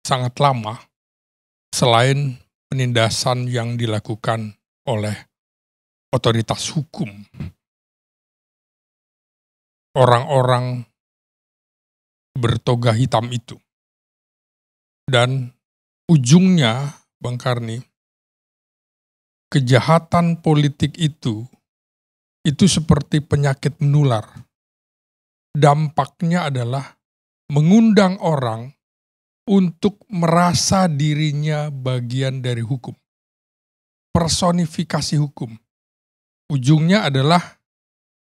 sangat lama selain penindasan yang dilakukan oleh otoritas hukum. Orang-orang bertoga hitam itu. Dan ujungnya, Bang Karni, kejahatan politik itu itu seperti penyakit menular. Dampaknya adalah mengundang orang untuk merasa dirinya bagian dari hukum. Personifikasi hukum. Ujungnya adalah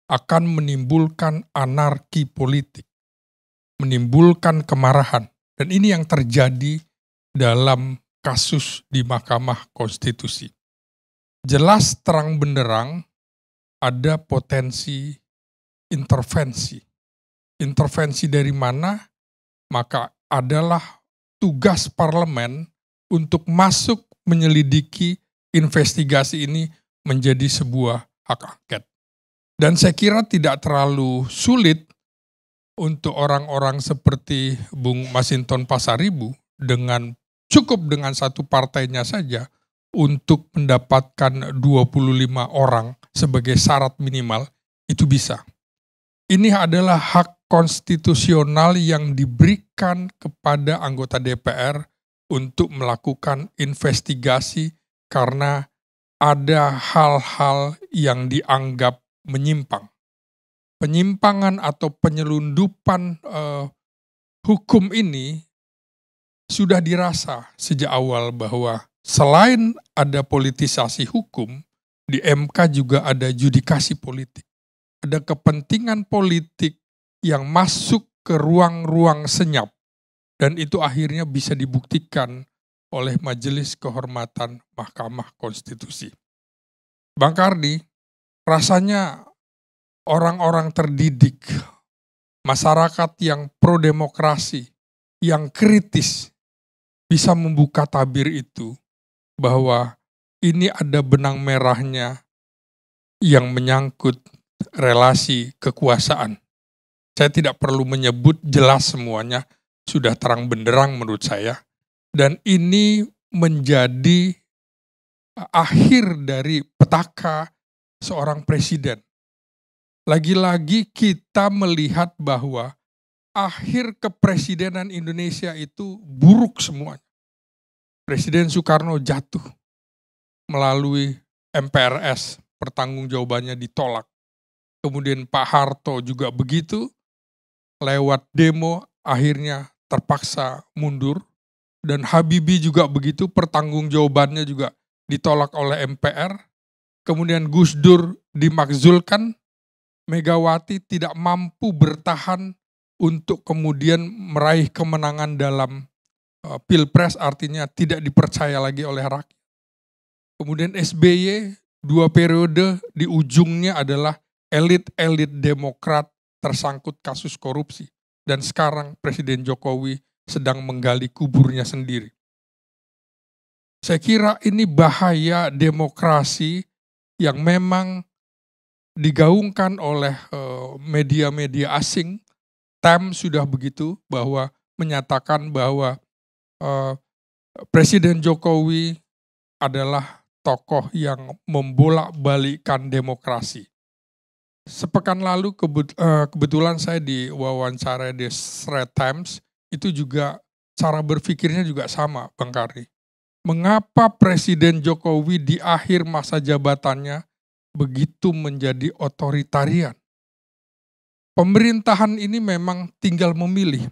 akan menimbulkan anarki politik, menimbulkan kemarahan. Dan ini yang terjadi dalam kasus di Mahkamah Konstitusi. Jelas terang benderang ada potensi intervensi. Intervensi dari mana? Maka adalah tugas parlemen untuk masuk menyelidiki investigasi ini menjadi sebuah hak angket. Dan saya kira tidak terlalu sulit untuk orang-orang seperti Bung Masinton Pasaribu dengan cukup dengan satu partainya saja untuk mendapatkan 25 orang sebagai syarat minimal, itu bisa. Ini adalah hak konstitusional yang diberikan kepada anggota DPR untuk melakukan investigasi karena ada hal-hal yang dianggap menyimpang. Penyimpangan atau penyelundupan eh, hukum ini sudah dirasa sejak awal bahwa selain ada politisasi hukum, di MK juga ada judikasi politik. Ada kepentingan politik yang masuk ke ruang-ruang senyap. Dan itu akhirnya bisa dibuktikan oleh Majelis Kehormatan Mahkamah Konstitusi. Bang Kardi, rasanya orang-orang terdidik, masyarakat yang pro demokrasi, yang kritis, bisa membuka tabir itu bahwa ini ada benang merahnya yang menyangkut relasi kekuasaan. Saya tidak perlu menyebut jelas semuanya, sudah terang benderang menurut saya. Dan ini menjadi akhir dari petaka seorang presiden. Lagi-lagi kita melihat bahwa akhir kepresidenan Indonesia itu buruk semuanya. Presiden Soekarno jatuh melalui MPRS pertanggung jawabannya ditolak. Kemudian Pak Harto juga begitu lewat demo akhirnya terpaksa mundur dan Habibi juga begitu pertanggung jawabannya juga ditolak oleh MPR. Kemudian Gus Dur dimakzulkan, Megawati tidak mampu bertahan untuk kemudian meraih kemenangan dalam eh, pilpres artinya tidak dipercaya lagi oleh rakyat. Kemudian SBY dua periode di ujungnya adalah elit-elit Demokrat tersangkut kasus korupsi. Dan sekarang Presiden Jokowi sedang menggali kuburnya sendiri. Saya kira ini bahaya demokrasi yang memang digaungkan oleh eh, media-media asing. Tem sudah begitu bahwa menyatakan bahwa eh, Presiden Jokowi adalah tokoh yang membolak-balikan demokrasi. Sepekan lalu eh, kebetulan saya diwawancara di Straits Times, itu juga cara berpikirnya juga sama, Bang Kari. Mengapa Presiden Jokowi di akhir masa jabatannya begitu menjadi otoritarian? Pemerintahan ini memang tinggal memilih,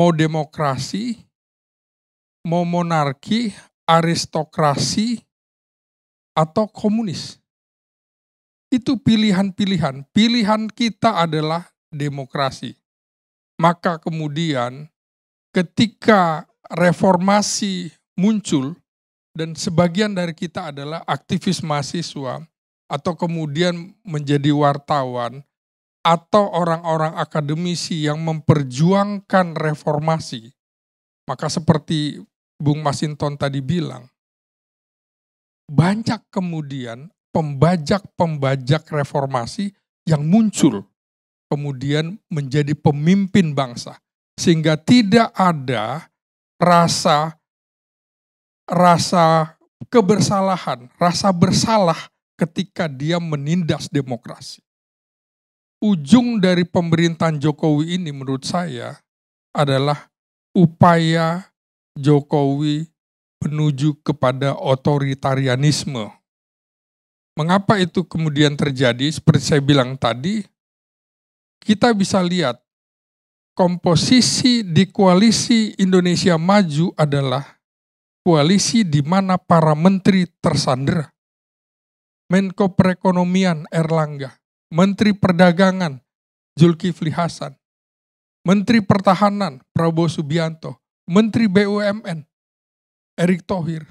mau demokrasi, mau monarki, aristokrasi, atau komunis. Itu pilihan-pilihan. Pilihan kita adalah demokrasi. Maka kemudian ketika reformasi muncul dan sebagian dari kita adalah aktivis mahasiswa atau kemudian menjadi wartawan atau orang-orang akademisi yang memperjuangkan reformasi. Maka seperti Bung Masinton tadi bilang, banyak kemudian pembajak-pembajak reformasi yang muncul kemudian menjadi pemimpin bangsa sehingga tidak ada rasa rasa kebersalahan, rasa bersalah ketika dia menindas demokrasi. Ujung dari pemerintahan Jokowi ini menurut saya adalah upaya Jokowi menuju kepada otoritarianisme. Mengapa itu kemudian terjadi? Seperti saya bilang tadi, kita bisa lihat komposisi di koalisi Indonesia Maju adalah koalisi di mana para menteri tersandera. Menko Perekonomian Erlangga, Menteri Perdagangan Zulkifli Hasan, Menteri Pertahanan Prabowo Subianto, Menteri BUMN Erick Thohir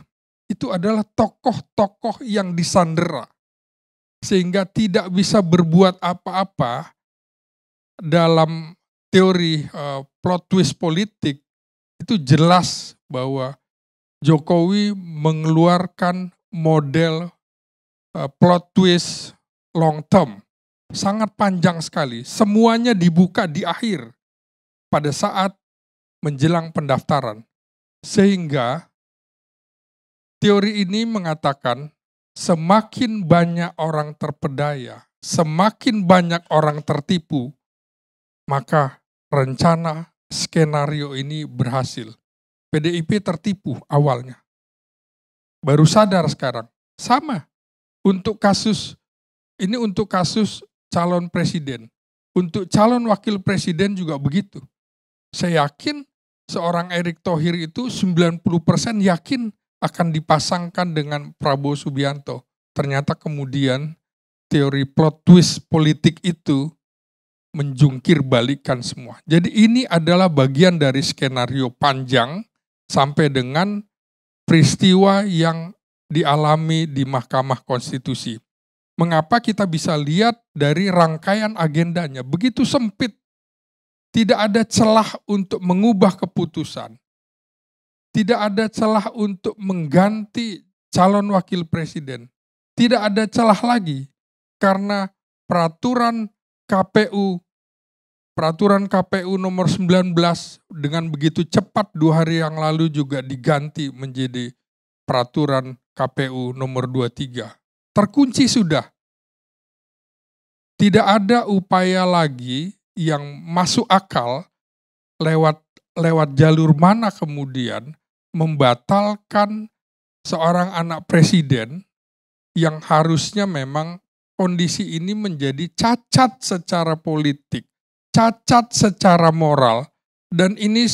itu adalah tokoh-tokoh yang disandera sehingga tidak bisa berbuat apa-apa dalam teori uh, plot twist politik itu jelas bahwa Jokowi mengeluarkan model uh, plot twist long term sangat panjang sekali semuanya dibuka di akhir pada saat menjelang pendaftaran sehingga Teori ini mengatakan semakin banyak orang terpedaya, semakin banyak orang tertipu, maka rencana skenario ini berhasil. PDIP tertipu awalnya. Baru sadar sekarang. Sama. Untuk kasus, ini untuk kasus calon presiden. Untuk calon wakil presiden juga begitu. Saya yakin seorang Erick Thohir itu 90% yakin akan dipasangkan dengan Prabowo Subianto. Ternyata kemudian teori plot twist politik itu menjungkir balikan semua. Jadi ini adalah bagian dari skenario panjang sampai dengan peristiwa yang dialami di Mahkamah Konstitusi. Mengapa kita bisa lihat dari rangkaian agendanya begitu sempit? Tidak ada celah untuk mengubah keputusan. Tidak ada celah untuk mengganti calon wakil presiden. Tidak ada celah lagi karena peraturan KPU peraturan KPU nomor 19 dengan begitu cepat dua hari yang lalu juga diganti menjadi peraturan KPU nomor 23. Terkunci sudah. Tidak ada upaya lagi yang masuk akal lewat lewat jalur mana kemudian membatalkan seorang anak presiden yang harusnya memang kondisi ini menjadi cacat secara politik, cacat secara moral, dan ini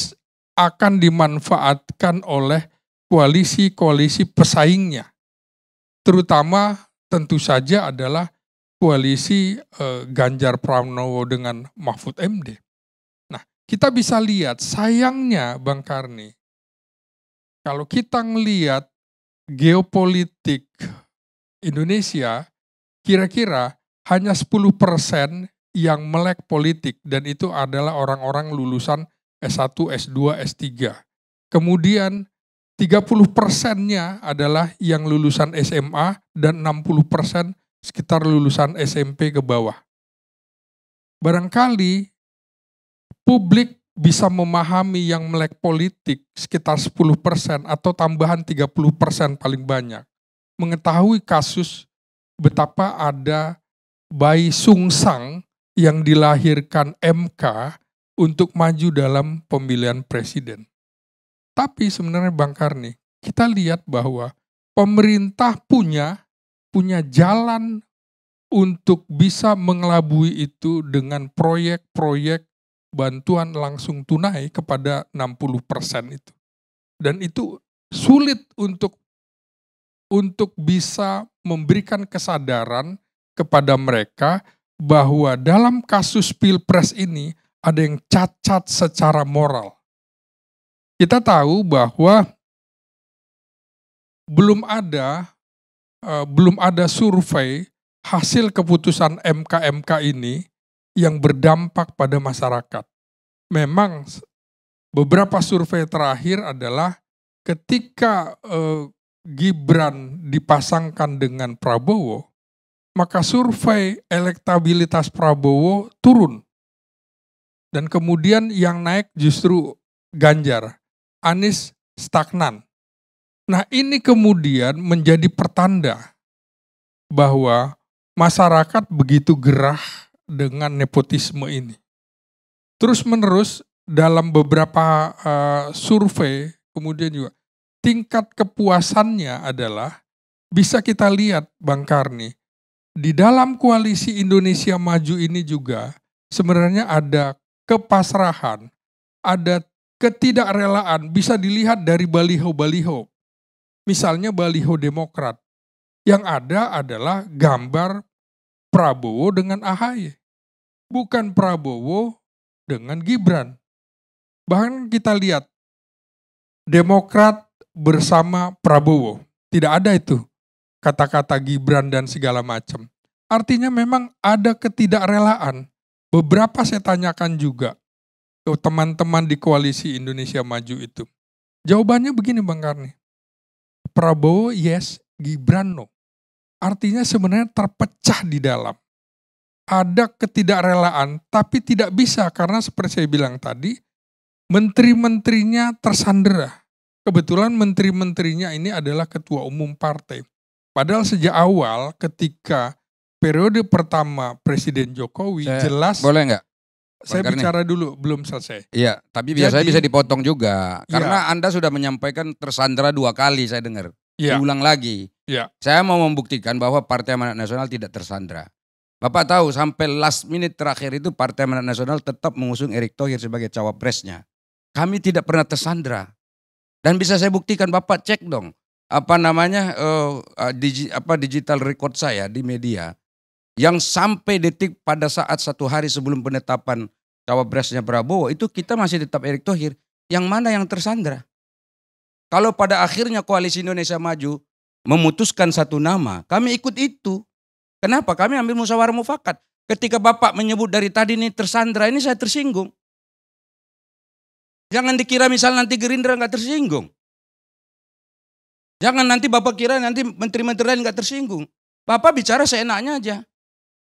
akan dimanfaatkan oleh koalisi-koalisi pesaingnya. Terutama tentu saja adalah koalisi eh, Ganjar Pranowo dengan Mahfud MD. Kita bisa lihat sayangnya Bang Karni, kalau kita ngelihat geopolitik Indonesia, kira-kira hanya 10% yang melek politik dan itu adalah orang-orang lulusan S1, S2, S3. Kemudian 30 persennya adalah yang lulusan SMA dan 60 persen sekitar lulusan SMP ke bawah. Barangkali publik bisa memahami yang melek politik sekitar 10% persen atau tambahan 30% persen paling banyak. Mengetahui kasus betapa ada bayi sungsang yang dilahirkan MK untuk maju dalam pemilihan presiden. Tapi sebenarnya Bang Karni, kita lihat bahwa pemerintah punya punya jalan untuk bisa mengelabui itu dengan proyek-proyek bantuan langsung tunai kepada 60% itu. Dan itu sulit untuk untuk bisa memberikan kesadaran kepada mereka bahwa dalam kasus Pilpres ini ada yang cacat secara moral. Kita tahu bahwa belum ada eh, belum ada survei hasil keputusan MK MK ini yang berdampak pada masyarakat. Memang beberapa survei terakhir adalah ketika eh, Gibran dipasangkan dengan Prabowo, maka survei elektabilitas Prabowo turun. Dan kemudian yang naik justru Ganjar. Anies stagnan. Nah ini kemudian menjadi pertanda bahwa masyarakat begitu gerah dengan nepotisme ini. Terus menerus dalam beberapa uh, survei kemudian juga tingkat kepuasannya adalah bisa kita lihat Bang Karni di dalam koalisi Indonesia Maju ini juga sebenarnya ada kepasrahan, ada ketidakrelaan bisa dilihat dari baliho-baliho. Misalnya baliho Demokrat yang ada adalah gambar Prabowo dengan AHY. Bukan Prabowo dengan Gibran. Bahkan kita lihat Demokrat bersama Prabowo. Tidak ada itu kata-kata Gibran dan segala macam. Artinya memang ada ketidakrelaan. Beberapa saya tanyakan juga ke teman-teman di koalisi Indonesia Maju itu. Jawabannya begini Bang Karni. Prabowo yes, Gibran no artinya sebenarnya terpecah di dalam. Ada ketidakrelaan, tapi tidak bisa karena seperti saya bilang tadi, menteri-menterinya tersandera. Kebetulan menteri-menterinya ini adalah ketua umum partai. Padahal sejak awal ketika periode pertama Presiden Jokowi saya, jelas boleh nggak? Saya Karni. bicara dulu, belum selesai. Iya, tapi biasanya Jadi, bisa dipotong juga. Iya. Karena ya. Anda sudah menyampaikan tersandera dua kali saya dengar. Iya. Diulang lagi. Ya. Saya mau membuktikan bahwa Partai Amanat Nasional tidak tersandra. Bapak tahu sampai last minute terakhir itu Partai Amanat Nasional tetap mengusung Erick Thohir sebagai cawapresnya. Kami tidak pernah tersandra. Dan bisa saya buktikan Bapak cek dong apa namanya uh, digi, apa digital record saya di media yang sampai detik pada saat satu hari sebelum penetapan cawapresnya Prabowo itu kita masih tetap Erick Thohir yang mana yang tersandra. Kalau pada akhirnya koalisi Indonesia Maju memutuskan satu nama, kami ikut itu. Kenapa? Kami ambil musyawarah mufakat. Ketika Bapak menyebut dari tadi ini tersandra, ini saya tersinggung. Jangan dikira misal nanti Gerindra nggak tersinggung. Jangan nanti Bapak kira nanti menteri-menteri lain nggak tersinggung. Bapak bicara seenaknya aja.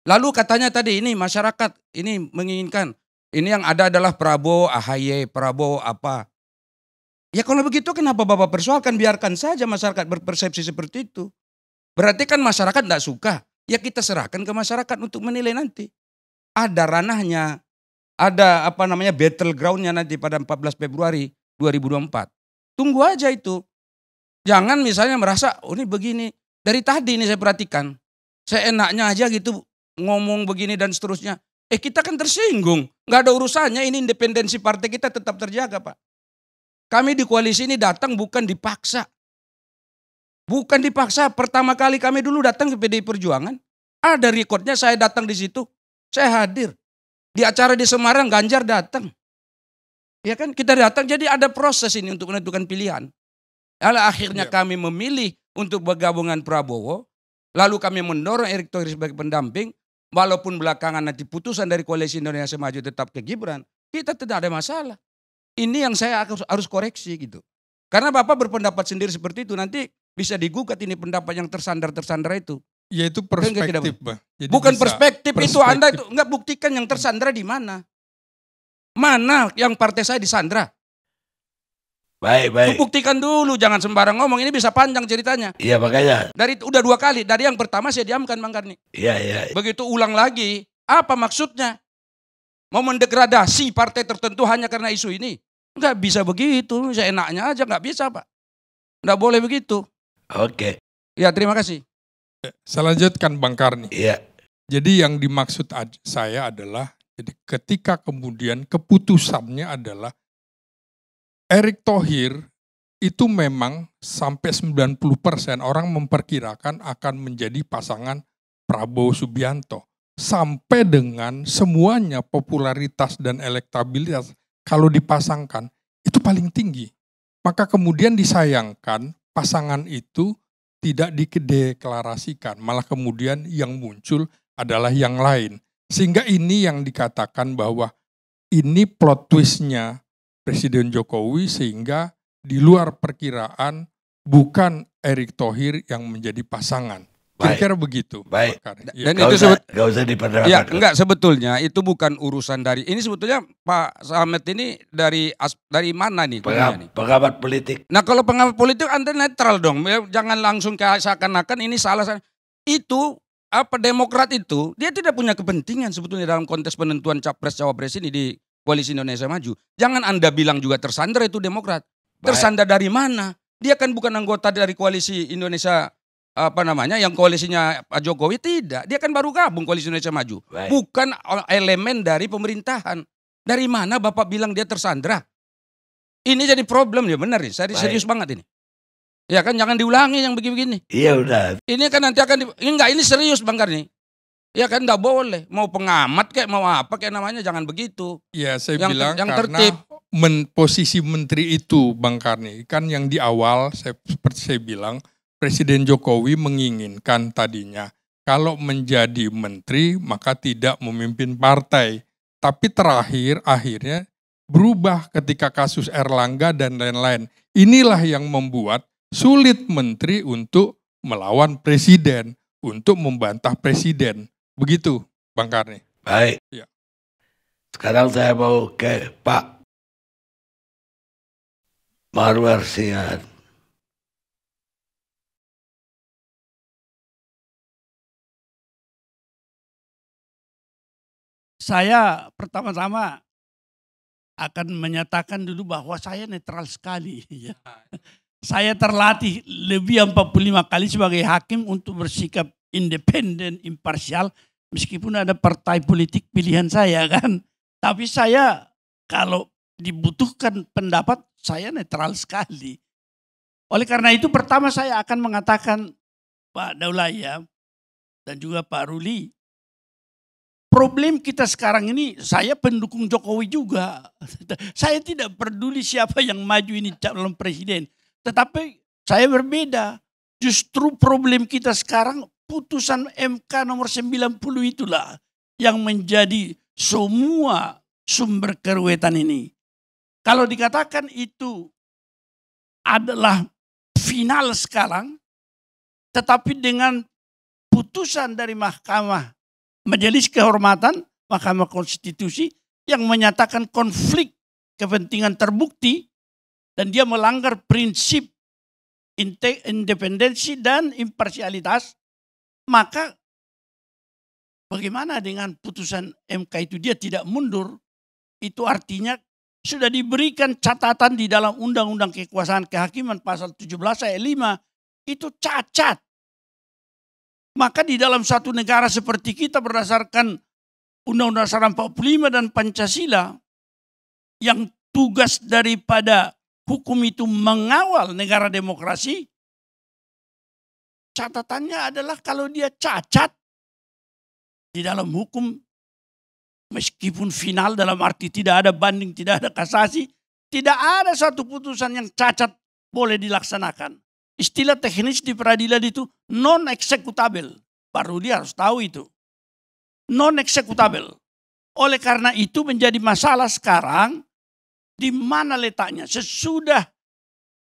Lalu katanya tadi ini masyarakat ini menginginkan. Ini yang ada adalah Prabowo, AHY, Prabowo apa. Ya kalau begitu kenapa Bapak persoalkan? Biarkan saja masyarakat berpersepsi seperti itu. Berarti kan masyarakat tidak suka. Ya kita serahkan ke masyarakat untuk menilai nanti. Ada ranahnya, ada apa namanya battlegroundnya nanti pada 14 Februari 2024. Tunggu aja itu. Jangan misalnya merasa, oh ini begini. Dari tadi ini saya perhatikan. Saya enaknya aja gitu ngomong begini dan seterusnya. Eh kita kan tersinggung. Gak ada urusannya ini independensi partai kita tetap terjaga Pak. Kami di koalisi ini datang bukan dipaksa. Bukan dipaksa. Pertama kali kami dulu datang ke PDI Perjuangan. Ada rekodnya saya datang di situ. Saya hadir. Di acara di Semarang Ganjar datang. Ya kan kita datang jadi ada proses ini untuk menentukan pilihan. Lalu akhirnya iya. kami memilih untuk bergabungan Prabowo. Lalu kami mendorong Erick Thohir sebagai pendamping. Walaupun belakangan nanti putusan dari koalisi Indonesia Maju tetap ke Gibran. Kita tidak ada masalah. Ini yang saya harus koreksi gitu. Karena Bapak berpendapat sendiri seperti itu nanti bisa digugat ini pendapat yang tersandar-tersandar itu. Yaitu perspektif, tidak, Jadi Bukan perspektif, perspektif itu Anda itu enggak buktikan yang tersandar di mana. Mana yang partai saya disandra? Baik, baik. Buktikan dulu, jangan sembarang ngomong. Ini bisa panjang ceritanya. Iya, makanya. Dari udah dua kali. Dari yang pertama saya diamkan Bang Karni. Iya, iya. Begitu ulang lagi, apa maksudnya? Mau mendegradasi partai tertentu hanya karena isu ini? Enggak bisa begitu, enaknya aja enggak bisa Pak. Nggak boleh begitu. Oke. Ya terima kasih. Ya, Selanjutkan Bang Karni. Iya. Jadi yang dimaksud saya adalah, jadi ketika kemudian keputusannya adalah Erick Thohir itu memang sampai 90% persen orang memperkirakan akan menjadi pasangan Prabowo Subianto. Sampai dengan semuanya popularitas dan elektabilitas kalau dipasangkan itu paling tinggi. Maka kemudian disayangkan pasangan itu tidak dideklarasikan, malah kemudian yang muncul adalah yang lain. Sehingga ini yang dikatakan bahwa ini plot twistnya Presiden Jokowi sehingga di luar perkiraan bukan Erick Thohir yang menjadi pasangan. Baik. begitu. Baik. Iya. Dan gak itu usah, usah diperdebatkan. Ya, enggak sebetulnya itu bukan urusan dari ini sebetulnya Pak Samet ini dari as, dari mana nih? Pengab, nih? Pengamat politik. Nah, kalau pengamat politik Anda netral dong. Ya, jangan langsung seakan-akan ini salah itu apa Demokrat itu dia tidak punya kepentingan sebetulnya dalam konteks penentuan capres cawapres ini di koalisi Indonesia Maju. Jangan Anda bilang juga tersandar itu Demokrat. Tersandar dari mana? Dia kan bukan anggota dari koalisi Indonesia apa namanya yang koalisinya Pak Jokowi tidak. Dia kan baru gabung koalisi Indonesia Maju. Right. Bukan elemen dari pemerintahan. Dari mana Bapak bilang dia tersandra? Ini jadi problem ya benar ini ya? Saya serius banget ini. Ya kan jangan diulangi yang begini-begini. Iya udah. Ini kan nanti akan di, ini enggak ini serius Bang Karni. Ya kan enggak boleh. Mau pengamat kayak mau apa kayak namanya jangan begitu. Iya, saya yang, bilang yang karena tertib. Men, posisi menteri itu Bang Karni kan yang di awal saya seperti saya bilang Presiden Jokowi menginginkan tadinya kalau menjadi menteri maka tidak memimpin partai. Tapi terakhir akhirnya berubah ketika kasus Erlangga dan lain-lain. Inilah yang membuat sulit menteri untuk melawan presiden, untuk membantah presiden. Begitu, Bang Karni. Baik. Ya. Sekarang saya mau ke Pak Marwar Sian. saya pertama-tama akan menyatakan dulu bahwa saya netral sekali. Ya. saya terlatih lebih 45 kali sebagai hakim untuk bersikap independen, imparsial, meskipun ada partai politik pilihan saya kan. Tapi saya kalau dibutuhkan pendapat, saya netral sekali. Oleh karena itu pertama saya akan mengatakan Pak Daulaya ya, dan juga Pak Ruli, problem kita sekarang ini, saya pendukung Jokowi juga. Saya tidak peduli siapa yang maju ini calon presiden. Tetapi saya berbeda. Justru problem kita sekarang putusan MK nomor 90 itulah yang menjadi semua sumber keruwetan ini. Kalau dikatakan itu adalah final sekarang, tetapi dengan putusan dari mahkamah Majelis Kehormatan Mahkamah Konstitusi yang menyatakan konflik kepentingan terbukti dan dia melanggar prinsip independensi dan imparsialitas, maka bagaimana dengan putusan MK itu dia tidak mundur? Itu artinya sudah diberikan catatan di dalam Undang-Undang Kekuasaan Kehakiman pasal 17 ayat 5 itu cacat. Maka di dalam satu negara seperti kita berdasarkan Undang-Undang Dasar 45 dan Pancasila yang tugas daripada hukum itu mengawal negara demokrasi, catatannya adalah kalau dia cacat di dalam hukum, meskipun final dalam arti tidak ada banding, tidak ada kasasi, tidak ada satu putusan yang cacat boleh dilaksanakan istilah teknis di peradilan itu non eksekutabel. Baru dia harus tahu itu. Non eksekutabel. Oleh karena itu menjadi masalah sekarang di mana letaknya sesudah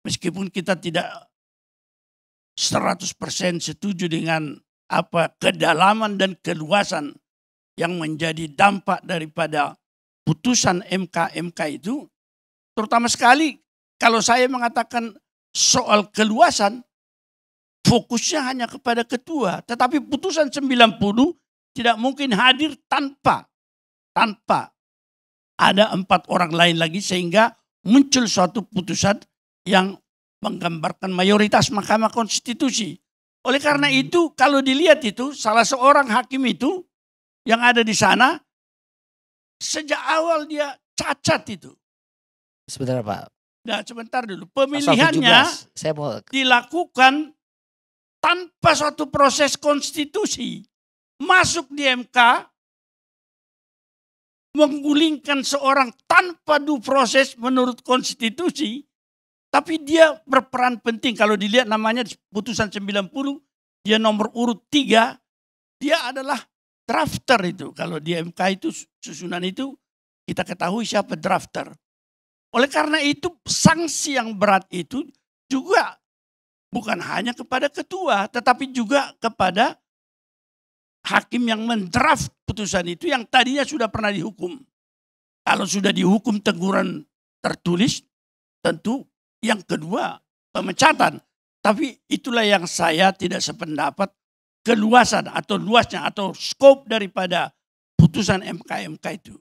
meskipun kita tidak 100% setuju dengan apa kedalaman dan keluasan yang menjadi dampak daripada putusan MK MK itu terutama sekali kalau saya mengatakan soal keluasan, fokusnya hanya kepada ketua. Tetapi putusan 90 tidak mungkin hadir tanpa tanpa ada empat orang lain lagi sehingga muncul suatu putusan yang menggambarkan mayoritas Mahkamah Konstitusi. Oleh karena hmm. itu kalau dilihat itu salah seorang hakim itu yang ada di sana sejak awal dia cacat itu. Sebenarnya Pak, Nah, sebentar dulu. Pemilihannya Saya mau... dilakukan tanpa suatu proses konstitusi. Masuk di MK, menggulingkan seorang tanpa due proses menurut konstitusi, tapi dia berperan penting. Kalau dilihat namanya putusan 90, dia nomor urut 3, dia adalah drafter itu. Kalau di MK itu susunan itu kita ketahui siapa drafter. Oleh karena itu sanksi yang berat itu juga bukan hanya kepada ketua tetapi juga kepada hakim yang mendraft putusan itu yang tadinya sudah pernah dihukum. Kalau sudah dihukum teguran tertulis tentu yang kedua pemecatan. Tapi itulah yang saya tidak sependapat keluasan atau luasnya atau scope daripada putusan MKMK mk itu.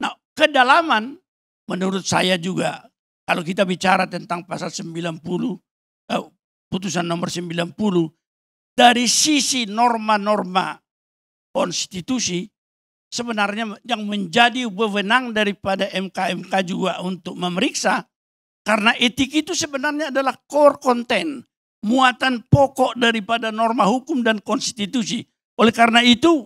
Nah, kedalaman menurut saya juga kalau kita bicara tentang pasal 90 eh, putusan nomor 90 dari sisi norma-norma konstitusi sebenarnya yang menjadi wewenang daripada MK-MK juga untuk memeriksa karena etik itu sebenarnya adalah core content, muatan pokok daripada norma hukum dan konstitusi. Oleh karena itu,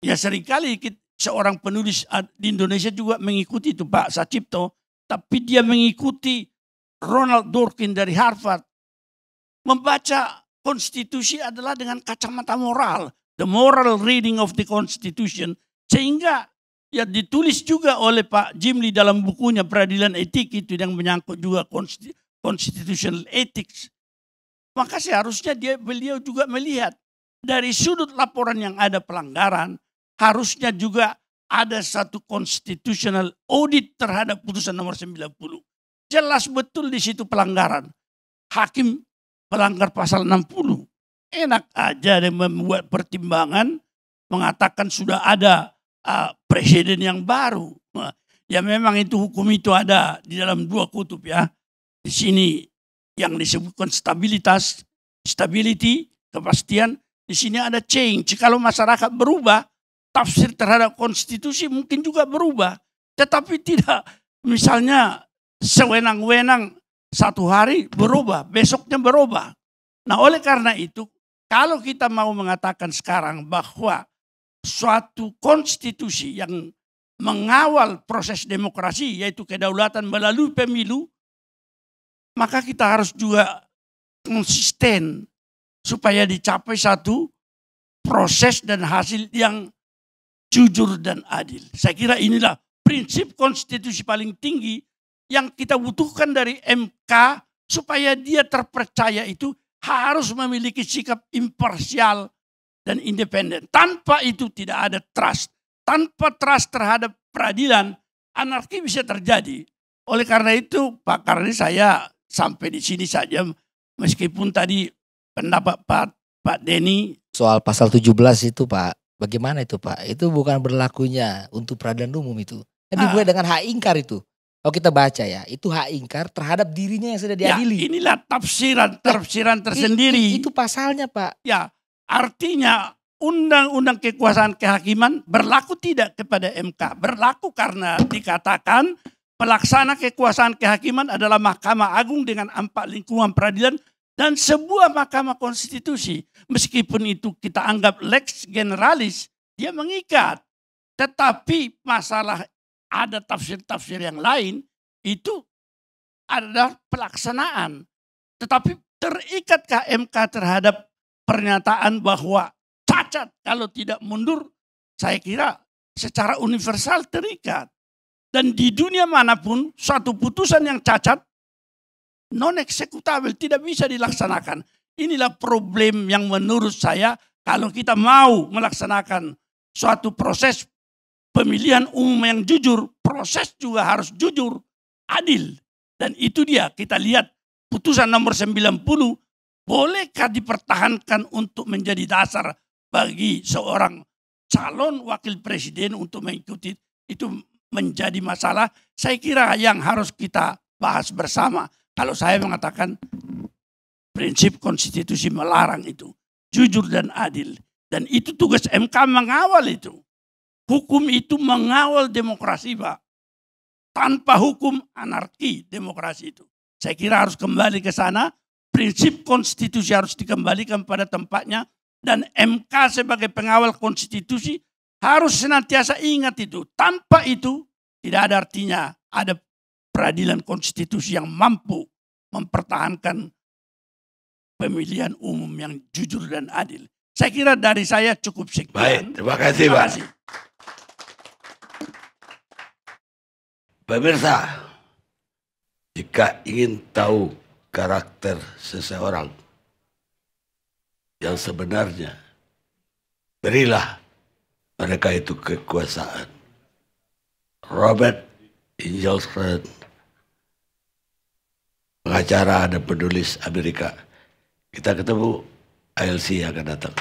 ya seringkali kita, seorang penulis ah, di Indonesia juga mengikuti itu Pak Sacipto, tapi dia mengikuti Ronald Dworkin dari Harvard. Membaca konstitusi adalah dengan kacamata moral, the moral reading of the constitution, sehingga ya ditulis juga oleh Pak Jimli dalam bukunya Peradilan Etik itu yang menyangkut juga constitutional ethics. Maka seharusnya dia beliau juga melihat dari sudut laporan yang ada pelanggaran, harusnya juga ada satu constitutional audit terhadap putusan nomor 90. Jelas betul di situ pelanggaran. Hakim pelanggar pasal 60. Enak aja dia membuat pertimbangan mengatakan sudah ada uh, presiden yang baru. ya memang itu hukum itu ada di dalam dua kutub ya. Di sini yang disebutkan stabilitas, stability, kepastian. Di sini ada change. Kalau masyarakat berubah, tafsir terhadap konstitusi mungkin juga berubah. Tetapi tidak misalnya sewenang-wenang satu hari berubah, besoknya berubah. Nah oleh karena itu kalau kita mau mengatakan sekarang bahwa suatu konstitusi yang mengawal proses demokrasi yaitu kedaulatan melalui pemilu, maka kita harus juga konsisten supaya dicapai satu proses dan hasil yang jujur dan adil. Saya kira inilah prinsip konstitusi paling tinggi yang kita butuhkan dari MK supaya dia terpercaya itu harus memiliki sikap imparsial dan independen. Tanpa itu tidak ada trust. Tanpa trust terhadap peradilan, anarki bisa terjadi. Oleh karena itu, Pak Karni saya sampai di sini saja. Meskipun tadi pendapat Pak Pak Denny soal pasal 17 itu Pak Bagaimana itu Pak? Itu bukan berlakunya untuk peradilan umum itu. Kan ah. dimulai dengan hak ingkar itu. Kalau kita baca ya, itu hak ingkar terhadap dirinya yang sudah ya, diadili. Ya, inilah tafsiran, nah, tafsiran tersendiri. Itu, itu pasalnya Pak. Ya, artinya undang-undang kekuasaan kehakiman berlaku tidak kepada MK. Berlaku karena dikatakan pelaksana kekuasaan kehakiman adalah Mahkamah Agung dengan empat lingkungan peradilan dan sebuah mahkamah konstitusi, meskipun itu kita anggap lex generalis, dia mengikat. Tetapi masalah ada tafsir-tafsir yang lain, itu adalah pelaksanaan. Tetapi terikat KMK terhadap pernyataan bahwa cacat kalau tidak mundur, saya kira secara universal terikat. Dan di dunia manapun, suatu putusan yang cacat non eksekutabel, tidak bisa dilaksanakan. Inilah problem yang menurut saya kalau kita mau melaksanakan suatu proses pemilihan umum yang jujur, proses juga harus jujur, adil. Dan itu dia kita lihat putusan nomor 90 bolehkah dipertahankan untuk menjadi dasar bagi seorang calon wakil presiden untuk mengikuti itu menjadi masalah. Saya kira yang harus kita bahas bersama kalau saya mengatakan prinsip konstitusi melarang itu. Jujur dan adil. Dan itu tugas MK mengawal itu. Hukum itu mengawal demokrasi Pak. Tanpa hukum anarki demokrasi itu. Saya kira harus kembali ke sana. Prinsip konstitusi harus dikembalikan pada tempatnya. Dan MK sebagai pengawal konstitusi harus senantiasa ingat itu. Tanpa itu tidak ada artinya ada peradilan konstitusi yang mampu mempertahankan pemilihan umum yang jujur dan adil. Saya kira dari saya cukup sekian. Baik, terima kasih, terima kasih. Pak. Pemirsa, jika ingin tahu karakter seseorang yang sebenarnya, berilah mereka itu kekuasaan. Robert Ingelsen pengacara, ada penulis Amerika. Kita ketemu ILC yang akan datang.